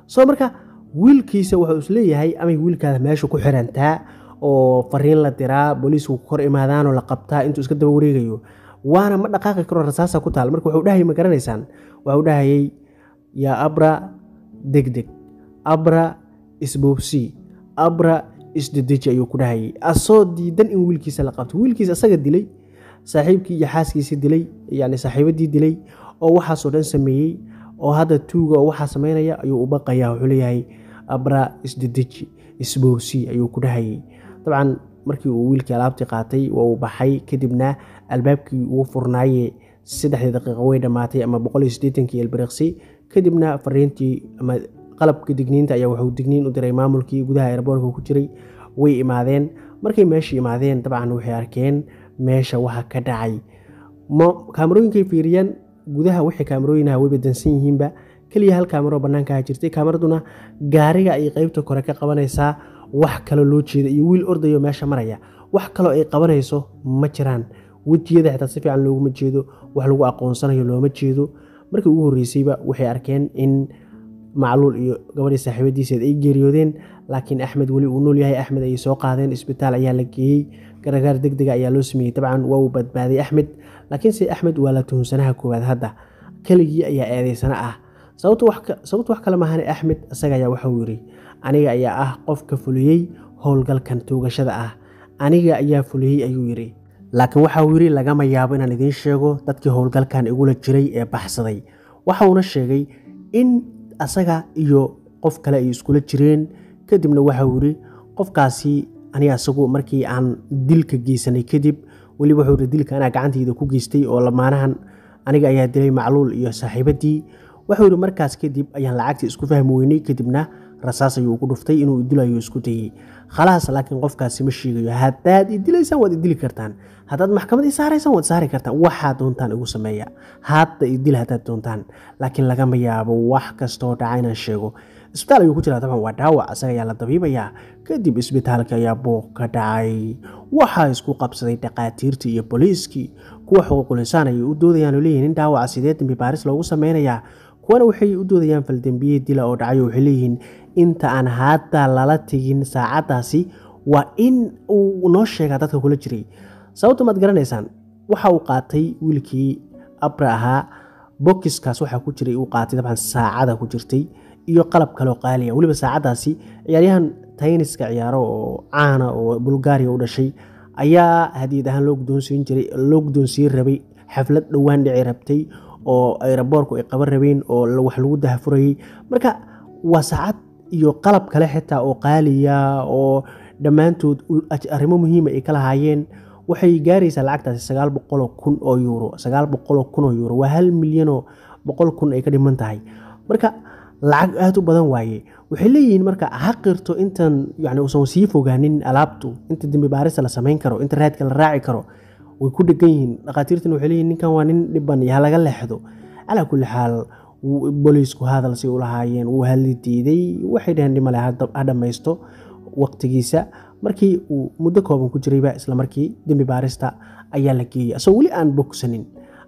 soo marka wiilkiisa wuxuu isleeyahay amay wiilkaada meesha ku xirantaa oo fariin la diraa booliisku kor imaadaanoo la qabtaa intuu iska daba wareegayo waana ma dhaqaaqi karo rasaasa ku taal marka wuxuu dhahayy ma garanaysaan waxuu dhahayay yaa abra degdeg abra isboobsii abra isdedeji ayuu ku dhahayay asoo diidan in wiilkiisa la qabto wiilkiisa asaga dilay saaxiibkii iyo xaaskiisii dilay yani saaxiibadii dilay oo waxaasoo dhan sameeyey oo hadda tuuga oo waxaa samaynaya ayuu u baqayaa wuxuu leeyahay abraa isdedeji isboosii ayuu ku dhahayay dabcan markii uu wiilkii alaabtii qaatay waa uu baxay kadibna albaabkii ugu furnaaye saddexdii daqiiqo way dhammaatay ama boqoliyosieeankii elbariqsi kadibna fariintii ama qalabka digniinta ayaa wuxuu digniin u diray maamulkii gudaha eerboorka ku jiray way imaadeen markay meeshai imaadeen dabcan waxay arkeen meesha waxa ka dhacay kamarooyinkay fiiriyeen gudaha wixii kaamarooyinaha wayba dansan yihiinba keliya hal kaamaroo bannaanka aha jirtay kaamaraduna gaariga ay qaybta kore ka qabanaysaa wax kale loo jeeda iyo wiil ordayo meesha maraya wax kaloo ay qabanayso ma jiraan wejiyada xitaa si fiican looguma jeedo wax lagu aqoonsanayo looma jeedo markii ugu horreysayba waxay arkeen in macluul iyo gabadhii saaxiibadiiseed ay geeriyoodeen laakiin axmed weli uu nool yahay axmed ayay soo qaadeen isbitaal ayaa la geeyey gargaar degdega ayaa loo sameeyey dabcan waa uu badbaadiyey axmed laakiinse axmed waa la tuhunsanaha koowaad hadda keligii ayaa eedeysana ah sababta wax kale mahane axmed isaga ayaa waxauu yidhi aniga ayaa ah qofka fuliyey howlgalkan tuugashada ah aniga ayaa fuliyey ayuu yidhi laakiin waxauu yidhi lagama yaabo inaan idiin sheego dadkii howlgalkan igula jiray ee baxsaday waxa uuna sheegay in asaga iyo qof kale ay iskula jireen kadibna waxauu yidhi qofkaasi aniga isagu markii aan dilka geysanay kadib weliba wuxuu yidhi dilka anaa gacantayda ku geystay oo lamaanahan aniga ayaa dilay macluul iyo saaxiibadii wuxuu yidhi markaas kadib ayaan lacagtii isku fahmi weynay kadibna rasaas ayuu ugu dhuftay inuu idilayo isku dayey khalaas laakiin qofkaasi ma sheegayo haddaad idilaysaan waad idili kartaan haddaad maxkamad isaaraysaan waad saari kartaan waxaa doontaan igu sameeya hadda idil haddaad doontaan laakiin lagama yaabo wax kastoo dhaca inaan sheego isbitaal ayuu ku jiraa daban waa dhaawac isaga ayaa la dabiibayaa kadib isbitaalka ayaa buuq ka dhacay waxaa isku qabsaday dhakhaatiirtii iyo booliiskii kuwa xuquuqulisaan ayay u doodayaan oo in dhaawaca sidee dembi baaris loogu sameynayaa kuwana waxay u doodayaan faldembiye dila oo dhacay oo waxay leeyihiin inta aan hadda lala tegin saacaddaasi waa in uu noo sheegaa dadka kula jiray sababta maad garanaysaan waxa uu qaatay wiilkii abra ahaa bokiskaas waxaa ku jiray uu qaatay dabcan saacada ku jirtay iyo qalab kaleo qaaliya weliba saacadaasi ciyaaryahan tayniska ciyaaro oo caana oo bulgaariya u dhashay ayaa hadiyad ahaan loo guddoonsiin jiray loo guddoonsiin rabay xaflad dhowaan dhici rabtay oo ayraboorku ay qaban rabeen oo wax lagu dahafurayay marka waa saacad iyo qalab kale xitaa oo qaaliya oo dhammaantood arrimo muhiima ay kalahaayeen lahaayeen waxay gaaraysaa lacagtaasi sagaal boqoloo kun oo yuuro sagaal boqoloo kun oo yuuro waa hal milyanoo boqol kun ay ka dhiman tahay marka lacag aad u badan waaye waxay leeyihiin marka ha qirto intan yani uusan sii fogaanin alaabtu inta dembibaarista la samayn karo inta raadka la raaci karo way ku dhegan yihiin dhakhaatiirtana waxay leeyihin ninkan waa nin dhiban iyo halaga leexdo calaa kulli xaal booliisku hadal say u wuu hadli diiday waxay dhaheen dhimale ha dhammaysto waqtigiisa markii uu muddo kooban ku jirayba isla markii dembi ayaa la geeyay asoo weli aan bogsanin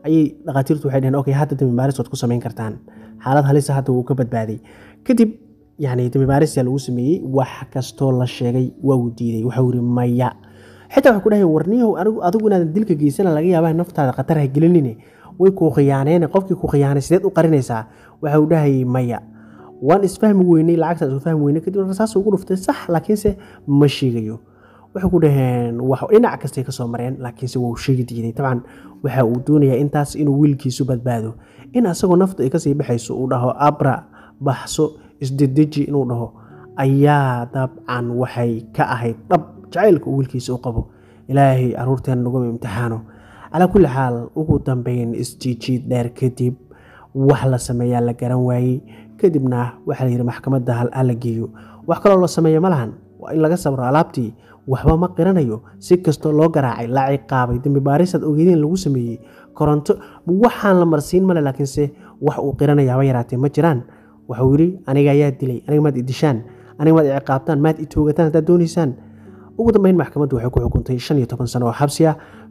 ayay dhakhaatiirtu waxay dheheen okay hadda dambimaaris waad ku samayn kartaan xaalad halisa ah hadda wuu ka badbaaday kadib yani dambimaaris lagu sameeyey wax kastoo la sheegay waa diiday waxau yiri maya xitaa waxay ku dhaheen warniyahow adigu dilka geysana laga yaabaa naftaada khatar ha gelinine way kuu khiyaaneene qofkii ku khiyaanay sideed u qarinaysaa waxa uu maya waan isfahmi weynay lacagtaan isku fahmi weynay kadib rasaas ugu dhuftay sax laakiinse ma sheegayo waxay ku dhaheen dhinac kastay kasoo mareen laakiinse wuu sheegi diiday dabcan waxa uu doonayaa intaas inuu wiilkiisu badbaado in asagoo naftu ay kasii baxayso uu dhaho abra baxso isdedeji inuu dhaho ayaa dabcan waxay ka ahayd dhab jacaylka uu wiilkiisa u qabo ilaahay caruurteena naguma imtixaano calaa kulli xaal ugu dambeyn isjiijiid dheer kadib wax la sameeyaa la garan waayey kadibna waxaa layidhi maxkamadda hal a la geeyo wax kaloo la sameeya malahan waa in laga sabro alaabtii waxba ma qiranayo si kastoo loo garaacay la ciqaabay dambibaarisad ogeediin lagu sameeyey koronto waxaan la marsiin male laakiinse wax uu qiranayaaba yaraatee ma jiraan waxuu yidhi aniga ayaa dilay aniga maad idishaan aniga maad iciqaabtaan maad itoogataan haddaad doonaysaan ugu dambeyn maxkamaddu waxay ku xukuntay shan iyo toban sano oo xabsi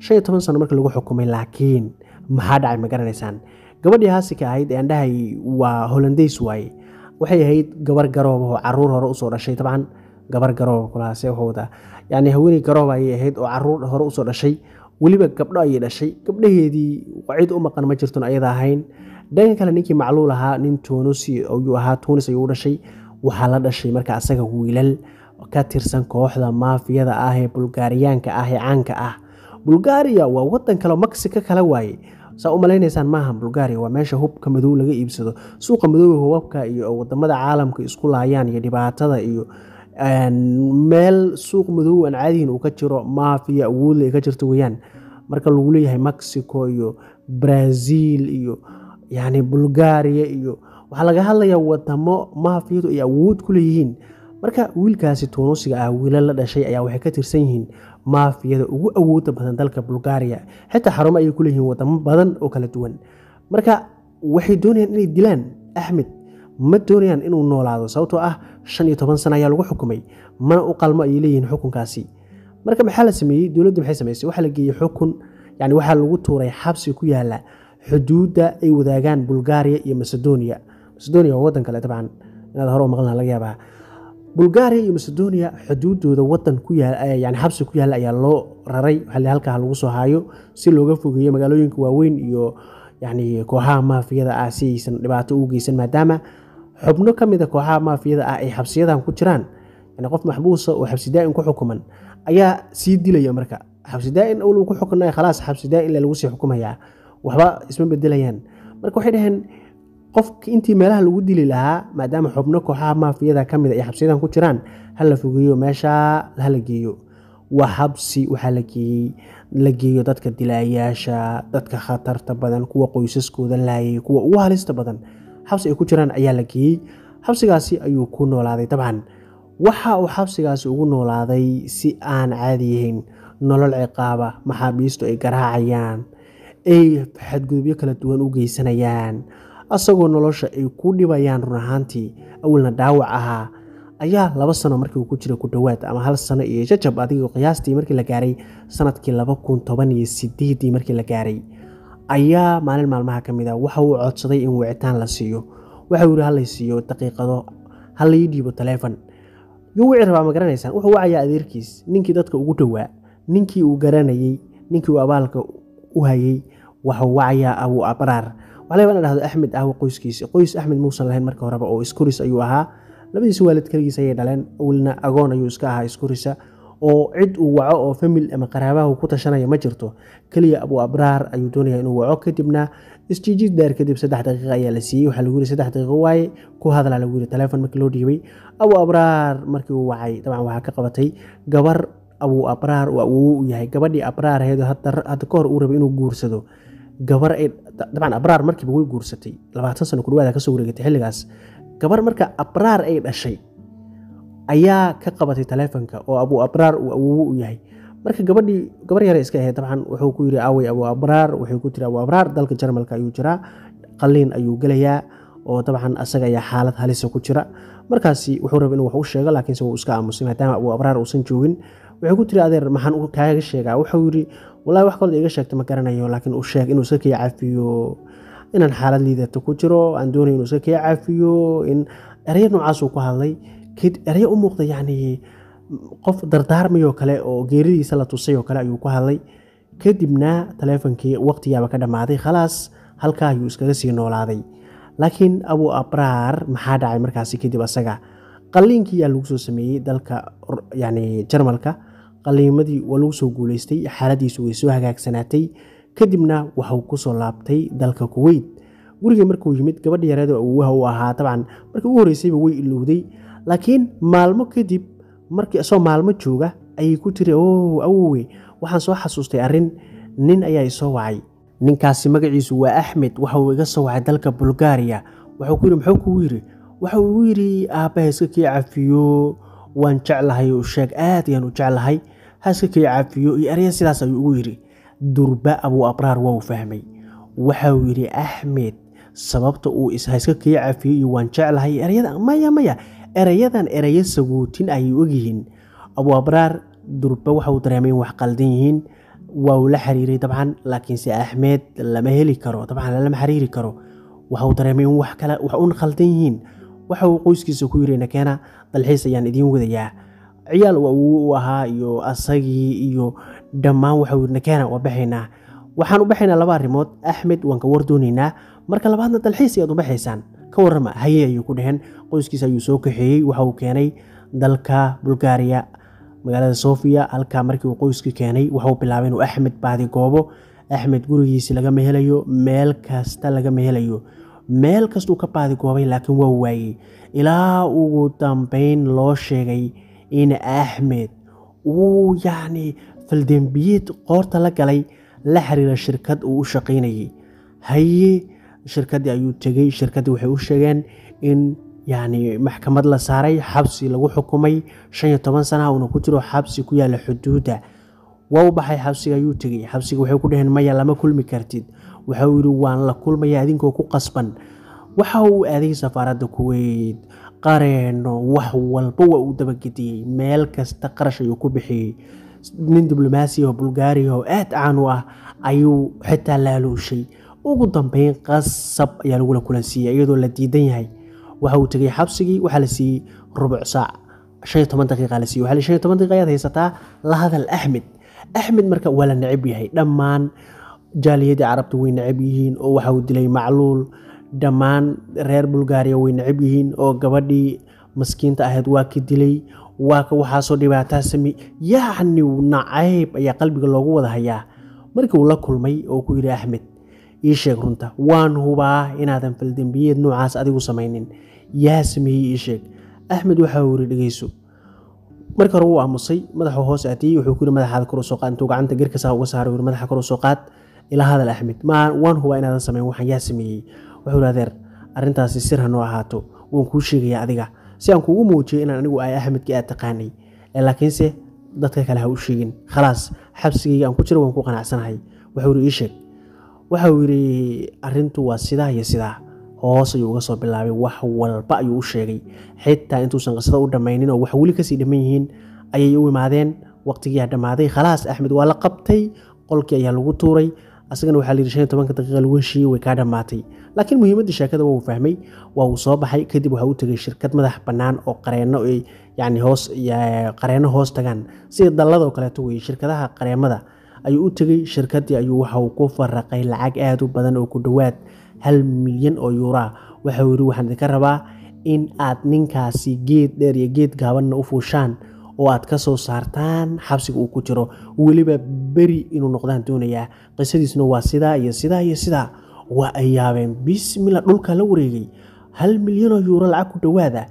shan iyo toban sano markii lagu xukumay laakiin maxaa dhacay ma garanaysaan gabadhii haasika ahayd ee andhahay waa holandays waaye waxay ahayd gabar garoob caruur hore usoo dhashay dabcan gabar garoob wuxuu wadaa yani haweeney garoob ayay ahayd oo caruur hore usoo dhashay weliba gabdho ayay dhashay gabdhaheedii cid u maqan ma jirton ayada ahayn dhanka kale ninkii macluul ahaa nin tunis ayuu ahaa tunis ayuu dhashay waxaa la dhashay marka asaga wiilal ka tirsan kooxda maafiyada ah ee bulgaariyaanka ah ee caanka ah bulgaariya waa wadan kale maxika kala waaye saa u malaynaysaan maaha bulgaariya waa meesha hubka madow laga iibsado suuqa madooba hubabka iyo wadamada caalamka isku laayaan iyo dhibaatada iyo meel suuq madow aan caadihin uu ka jiro maafiya awoodle ay ka jirto weyaan marka lagu leeyahay mexico iyo brazil iyo yani bulgaria iyo waxaa laga hadlayaa wadamo maafiyadu ay awood ku leeyihiin marka wiilkaasi tuunusiga ah wiila la dhashay ayaa waxay ka tirsan yihiin maafiyada ugu awooda badan dalka bulgaria xitaa xarumo ayay ku leeyihiin wadamo badan oo kala duwan marka waxay doonayaan inay dilaan axmed ma doonayaan inuu noolaado sababtoo ah shan iyo toban sana ayaa lagu xukumay mana u qalmo ayay leeyihiin xukunkaasi marka maxaa la sameeyey dowladda maxay samaysay waxaa la geeyey xukun yani waxaa lagu tuuray xabsi ku yaala xuduudda ay wadaagaan bulgaariya iyo macedonia macedonia waa waddan kale dabcan inaad hore u maqlan laga yaabaa bulgaariya iyo macedonia xuduuddooda wadan ku yani xabsi ku yaala ayaa loo raray xali halkaa lagu soo haayo si looga fogeeyo magaalooyinka waaweyn iyo yani kooxaha maafiyada ah si aysan dhibaato u geysan maadaama xubno ka mid ah kooxaha maafiyada ah ay xabsiyadan ku jiraan yani qof maxbuusa oo xabsidaa-in ku xukuman ayaa sii dilaya marka xabsidaain ol ku xukunay khalaas xabsidaain lagu sii xukumayaa waxba isma bedelayaan marka waxay dhaheen qofki intii meelaha lagu dili lahaa maadaama xubno kooxaha maafiyada ka mid a ah ay xabsiyadan ku jiraan hala fogeeyo meeshaa hala geeyo waa xabsi waxaa lageeyey la geeyo dadka dilaayaasha dadka khatarta badan kuwa qoysaskooda laayay kuwa ugu halista badan xabsi ay ku jiraan ayaa la geeyey xabsigaasi ayuu ku noolaaday dabcan waxa uu xabsigaasi ugu noolaaday si aan caadiyahayn nolol ciqaaba maxaabiistu ay garaacayaan ay xadgudubyo kala duwan u geysanayaan asagoo nolosha ay ku dhibayaan run ahaantii awalna dhaawac ahaa ayaa laba sano markii uu ku jiray ku dhowaad ama hal sano iyo jajab adiga qiyaastii markii la gaaray sanadkii laba kun toban iyo sideedii markii la gaaray ayaa maalin maalmaha ka mid ah waxa uu codsaday in wicitaan la siiyo waxa uu yihi halay siiyo daqiiqado halai dhiibo taleefon yuu wici rabaa ma garanaysaan wuxuu wacayaa adeerkiis ninkii dadka ugu dhowaa ninkii uu garanayey ninkii uu abaalka u hayey waxuu wacayaa abu abraar waxlaba dhahdo axmed ahwa qoyskiisa qoys axmed muusan lahayn marka horeba oo iskuris ayuu ahaa labadiisi waalid keligiis ayay dhaleen awlina agoon ayuu iska ahaa iskurisa oo cid uu waco oo famil ama qaraabaha ku tashanaya ma jirto keliya abu abraar ayuu doonaya inuu waco kadibna isjiijid dheer kadib saddex daqiiqa ayaa la siiyey waxaa lagu yiri saddex daqiiqo waaye ku hadlaa lagu yiri taleefon markii loo dhiibay abu abraar markii uu wacay dabcan waxaa ka qabatay gabar abu abraar uu yahay gabadhii abraar aheedo hadda kahor uu rabay inuu guursado gabar ay dabcan abraar markiiba way guursatay labaatan sano kudhawaada kasoo wareegatay xilligaas gabar marka abraar ay dhashay ayaa ka qabatay taleefanka oo abu abraar uu awoowo u yahay marka gabadhii gabar yare iska ahayd dabcan wuxuu ku yidhi awey abu abraar waxay ku tiri abu abraar dalka jarmalka ayuu jiraa qaliin ayuu gelayaa oo dabcan asaga ayaa xaalad halisa ku jira markaasi wuxuu raba inuu wax u sheego laakiinse wuu iska aamusay maadaama abu abraar uusan joogin waxay ku tiri adeer maxaan kaaga sheegaa wuxuu yidhi wallahi wax kolda iga sheegta ma garanayo laakiin uu sheeg inuu iska kii cafiyo inaan xaalad liidata ku jiro aan doonay inuu iska kii cafiyo in ereya noocaasuu ku hadlay kid erayo u muuqda yacnii qof dardaarmayoo kale oo geeridiisa la tusay oo kale ayuu ku hadlay kadibna taleefonkii waqtigaaba ka dhammaaday khalaas halkaa ayuu iskaga sii noolaaday laakiin abu abraar maxaa dhacay markaasi kadib asaga qalliinkii yaa lagu soo sameeyey dalka yacnii jarmalka qalliimadii waa lagu soo guulaystay xaaladiisu way soo hagaagsanaatay kadibna waxuu ku laabtay dalka kuweyt guriga markuu yimid gabadha yareed oo u ahaa tabcan markii u horreysayba way ilowday laakiin maalmo kadib markii isoo maalmo jooga ayay ku tiri o awowey waxaan soo xasuustay arrin nin ayaa isoo wacay ninkaasi magaciisu waa axmed waxauu iga soo wacay dalka bulgaariya wuxuu ku yidhi muxuu kugu yidhi waxau igu yidhi aabbaha iska kii cafiyo waan jeclahay u sheeg aad ayaan u jeclahay haska kii cafiyo iyo erya sidaas ayuu ugu yidhi durba abuu abraar waa u fahmay waxauu yidhi axmed sababta uu ishayska kii cafiyo iyo waan jeclahay eryada maya maya erayadan erayo saguutin ayay ogyihiin abuabraar durba waxauu dareemayn wax qaldan yihiin waa uu la xiriiray dabcan laakiinse axmeed lama heli karo dabcan lama xiriiri karo waxauu dareemay in wax un khaldan yihiin waxa uu qoyskiisa ku yiri nakeena dalxiis ayaan idiin wadayaa ciyaal waa uu ahaa iyo asagii iyo dhammaan waxau yiri nakeena waa baxaynaa waxaan u baxaynaa laba arrimood axmed waan ka war doonaynaa marka labaadna dalxiis ayaad u baxaysaan ka warama haye ayuu ku dhaheen qoyskiisa ayuu soo kaxeeyey waxa uu keenay dalka bulgaariya magaalada sofiya halkaa markii uu qoyskii keenay waxauu bilaabay inuu axmed baadigoobo axmed gurigiisi lagama helayo meel kasta lagama helayo meel kastuu ka baadigoobay laakiin waa waayey ilaa ugu dambeyn loo sheegay in axmed uu yacni faldembiyeed qoorta la galay la xiriira shirkad uu u shaqaynayay haye shirkadii ayuu tegey shirkaddii waxay u sheegeen in yacni maxkamad la saaray xabsi lagu xukumay shan iyo toban sanaha uuna ku jiro xabsi ku yaala xuduudda waa u baxay xabsiga ayuu tegey xabsiga waxay ku dhaheen maya lama kulmi kartid waxa uu yidhi waan la kulmaya idinkoo ku qasban waxa uu aaday safaaradda kuweyd qareenno wax walba waa uu dabagediyey meel kasta qarash ayuu ku bixiyey nin diblomaasi oo bulgaariya oo aad caan ah ayuu xitaa laaluushay ugu dambeyn qasab ayaa lagula kulansiiyey iyadoo la diidan yahay waxa uu tegay xabsigii waxaa la siiyey rubuc saac shan haysataa la hadal axmed axmed marka waa la necab yahay dhammaan jaaliyadii carabta way necab yihiin oo waxa uu dilay macluul dhammaan reer bulgaariya way necab yihiin oo gabadhii maskiinta ahayd waa ka dilay waa ka waxaasoo dhibaataa samey yacni nacayb ayaa qalbiga loogu wada hayaa markii uu la kulmay oo ku yidhi axmed ii sheeg runta waan hubaa inaadan faldembiyeed noocaas adigu samaynin yaa sameeyey ii sheeg axmed waxaa wiri dhegeyso marka hore wuu aamusay madaxuu hoos aatiyey wuxuu kuyiri madaxaada kor usoo qaad intuu gacanta gerkasaa uga saaro yiri madaxa kor usoo qaad ilaa hadal axmed ma waan hubaa inaadan samayn waxaan yaa sameeyey wuxuu yiri adeer arrintaasi sir ha ahaato waan kuu sheegayaa adiga si aan kuugu muujiyay inaan anigu ay axmedkii aad taqaanay ee laakiinse dadka kale ha u sheegin khalaas xabsigayga aan ku jiro waan ku qanacsanahay wuxuu yiri ii sheeg waxa uu yidhi arintu waa sidaa iyo sidaa hoos ayuu uga soo bilaabay wax walba ayuu u sheegay xitaa intuusan qisada u dhammaynin oo wax weli kasii dhamman yihiin ayay u imaadeen waqtigiiyaa dhammaaday khalaas axmed waa la qabtay qolkii ayaa lagu tuuray asagana waxaa layidhi shan tobanka daqiiqa lagu heshiiyey way kaa dhammaatay laakiin muhiimadda sheekada waa uu fahmay waa uu soo baxay kadib waxa u tegay shirkad madax bannaan oo qareenno yani hoos qareenno hoos tagaan sida dallada oo kaleeto weeye shirkadaha qareemada ayuu u tegay shirkadii ayuu waxa uu ku faraqay lacag aad u badan oo ku dhowaad hal milyan oo yuuraa waxauu yidhi waxaan idinka rabaa in aad ninkaasi geed dheer iyo geed gaabanna u fuushaan oo aad ka soo saartaan xabsiga uu ku jiro weliba beri inuu noqdaan doonayaa qisadiisna waa sidaa iyo sidaa iyo sidaa waa ay yaabeen bismilla dhulka la wareegay hal milyanoo yuuro lacag ku dhowaada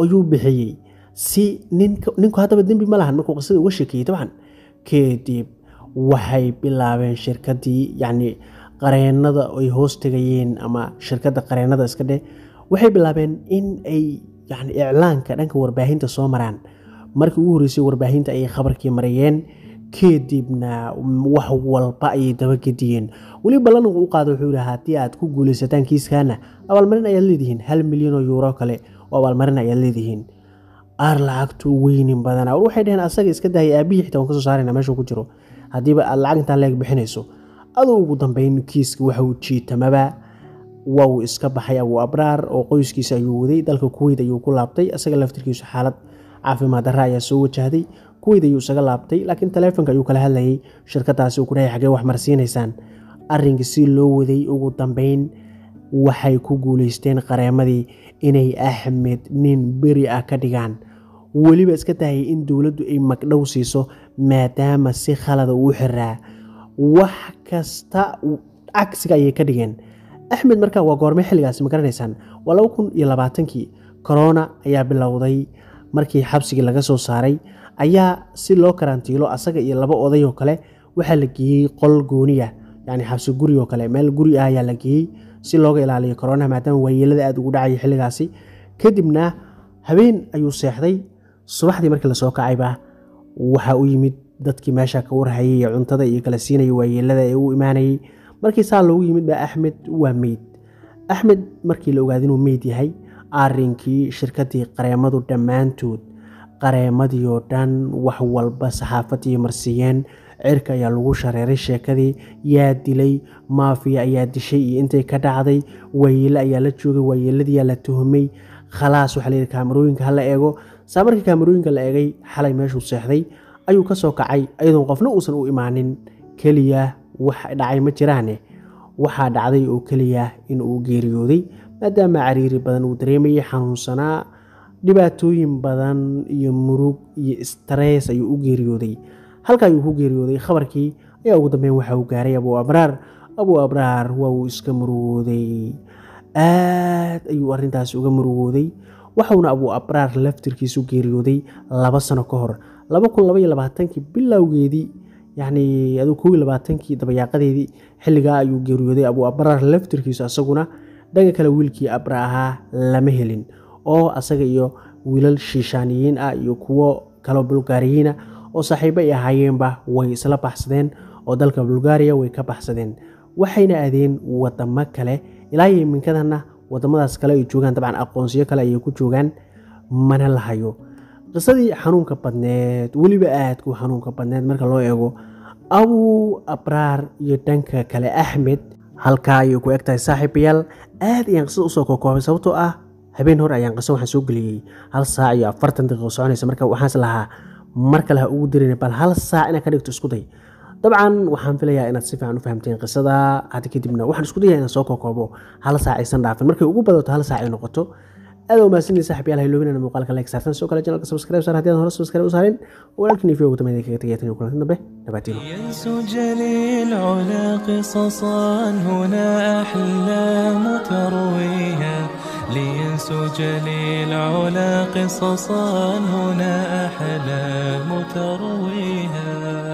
ayuu bixiyey si ninku haddaba dembi ma lahan markuu qisadii uga sheekeeyey dabcan kadib waxay bilaabeen shirkadii yacni qareenada ay hoostegayeen ama shirkadda qareenada iska dheh waxay bilaabeen in ay yani iclaanka dhanka warbaahinta soo maraan markii ugu horreysay warbaahinta ayay khabarkii marayeen kadibna wax walba ayay dabagediyeen weli ballanqu u qaada wuxuu yihi haddii aad ku guulaysataan kiiskaana abaalmarin ayaad leedihiin hal milyan oo yuuro kale oo abaalmarin ayaad leedihiin aar lacagtu weynin badanaa waxay dheheen asaga iska daayay aabihii xitaa waan ka saarayna meeshuu ku jiro haddiiba aad lacag intaa leeg bixinayso aduu ugu dambeyn kiiska waxuu jiitamaba waa uu iska baxay abuu abraar oo qoyskiisa ayuu waday dalka kuweyd ayuu ku laabtay isaga laftirkiisu xaalad caafimaad darra ayaa soo wajahday kuweyd ayuu isaga laabtay laakiin taleefonka ayuu kala hadlayay shirkadaasi ku leeyahay xagee wax marsiinaysaan arrinkii si loo waday ugu dambeyn waxay ku guulaysteen qareemadii inay axmed nin beri ah ka dhigaan weliba iska tahayay in dowladdu ay magdhow siiso maadaama si khalada ah uu xiraa wax kasta cagsiga ayay ka dhigeen axmed markaa waa goormay xilligaasi ma garanaysaan waa laba kun iyo labaatankii korona ayaa bilowday markii xabsigii laga soo saaray ayaa si loo karantiilo asaga iyo laba oday oo kale waxaa la geeyey qol gooniya yani xabsi guri oo kale meel guri ah ayaa la geeyey si looga ilaaliyo koronaha maadaama waayeelada aada ugu dhacaya xilligaasi kadibna habeen ayuu seexday subaxdii markii lasoo kacayba waxaa u yimid dadkii meesha ka warhayay ee cuntada iyo kala siinaya waayeelada ee u imaanayay markii saa loogu yimid ba axmed waa meyd axmed markii la ogaada inuu meyd yahay arrinkii shirkadii qareemadu dhammaantood qareemadii oo dhan wax walba saxaafadii marsiiyeen cirka ayaa lagu shareeray sheekadii yaa dilay maafiya ayaa dishay iyo intay ka dhacday waayeele ayaa la joogay waayeeladiiyaa la tuhumay khalaas waxaa layidhi kaamarooyinka ha eego saamarkii kaamarooyinka la eegay xalay meeshuu seexday ayuu ka soo kacay iyadoon qofna uusan u imaanin keliya wax dhacay ma jiraane waxaa dhacday oo keliya in uu geeriyooday maadaama cariiri badan uu dareemayay xanuunsanaa dhibaatooyin badan iyo murug iyo stress ayuu u geeriyooday halka ayuu ku geeriyooday khabarkii ayaa ugu dambeyn waxa uu gaaray abuu abraar abuu abraar waa uu iska murugooday aad ayuu arintaasi uga murugooday waxauna abuu abraar laftirkiisu geeriyooday laba sano ka hor bilowgeedii dabayaaqadeedii xiligaa ayuu geeriyooday abuu abraar laftirkiisu asaguna dhanka kale wiilkii abra ahaa lama helin oo asaga iyo wiilal shiishaaniyiin ah iyo kuwo kaloo bulgaariyiina ah oo saaxiibo ay ahaayeenba way isla baxsadeen oo dalka bulgaariya way ka baxsadeen waxayna aadeen wadamo kale ilaa yiminkadana wadamadaas kale ay joogaan dabcan aqoonsiyo kale ayay ku joogaan mana lahayo qisadii xanuunka badneed weliba aadku xanuunka badneed marka loo eego abu abraar iyo dhanka kale axmed halkaa ayay ku eg tahay saaxiibayaal aad ayaan qisada usoo kokoobay sababtoo ah habeen hore ayaan qiso waxaan soo geliyey hal saac iyo afartan daqiiqo soconaysa marka waxaans lahaa mar kale ha ugu dirina bal hal saac inaad ka dhigto isku day طبعا وحن فيلا يا إن السيف عنو فهمتين قصة ده هاد كده منا وحن سكوت يا إن ساكو كابو هلا ساعة إنسان دافن مركي أقول بدو تهلا ساعة نقطه ألو ما سنلي سحب يا لهلو بينا نمو قالك لايك سارتن سو قالك جنالك سبسكرايب سار هاتيان هورا سبسكرايب سارين ولكن يفيو قوتو ميديكي تغيات نيو قلتن نبه نباتيه ينسو جليل لينسو جليل علا قصصا هنا أحلام ترويها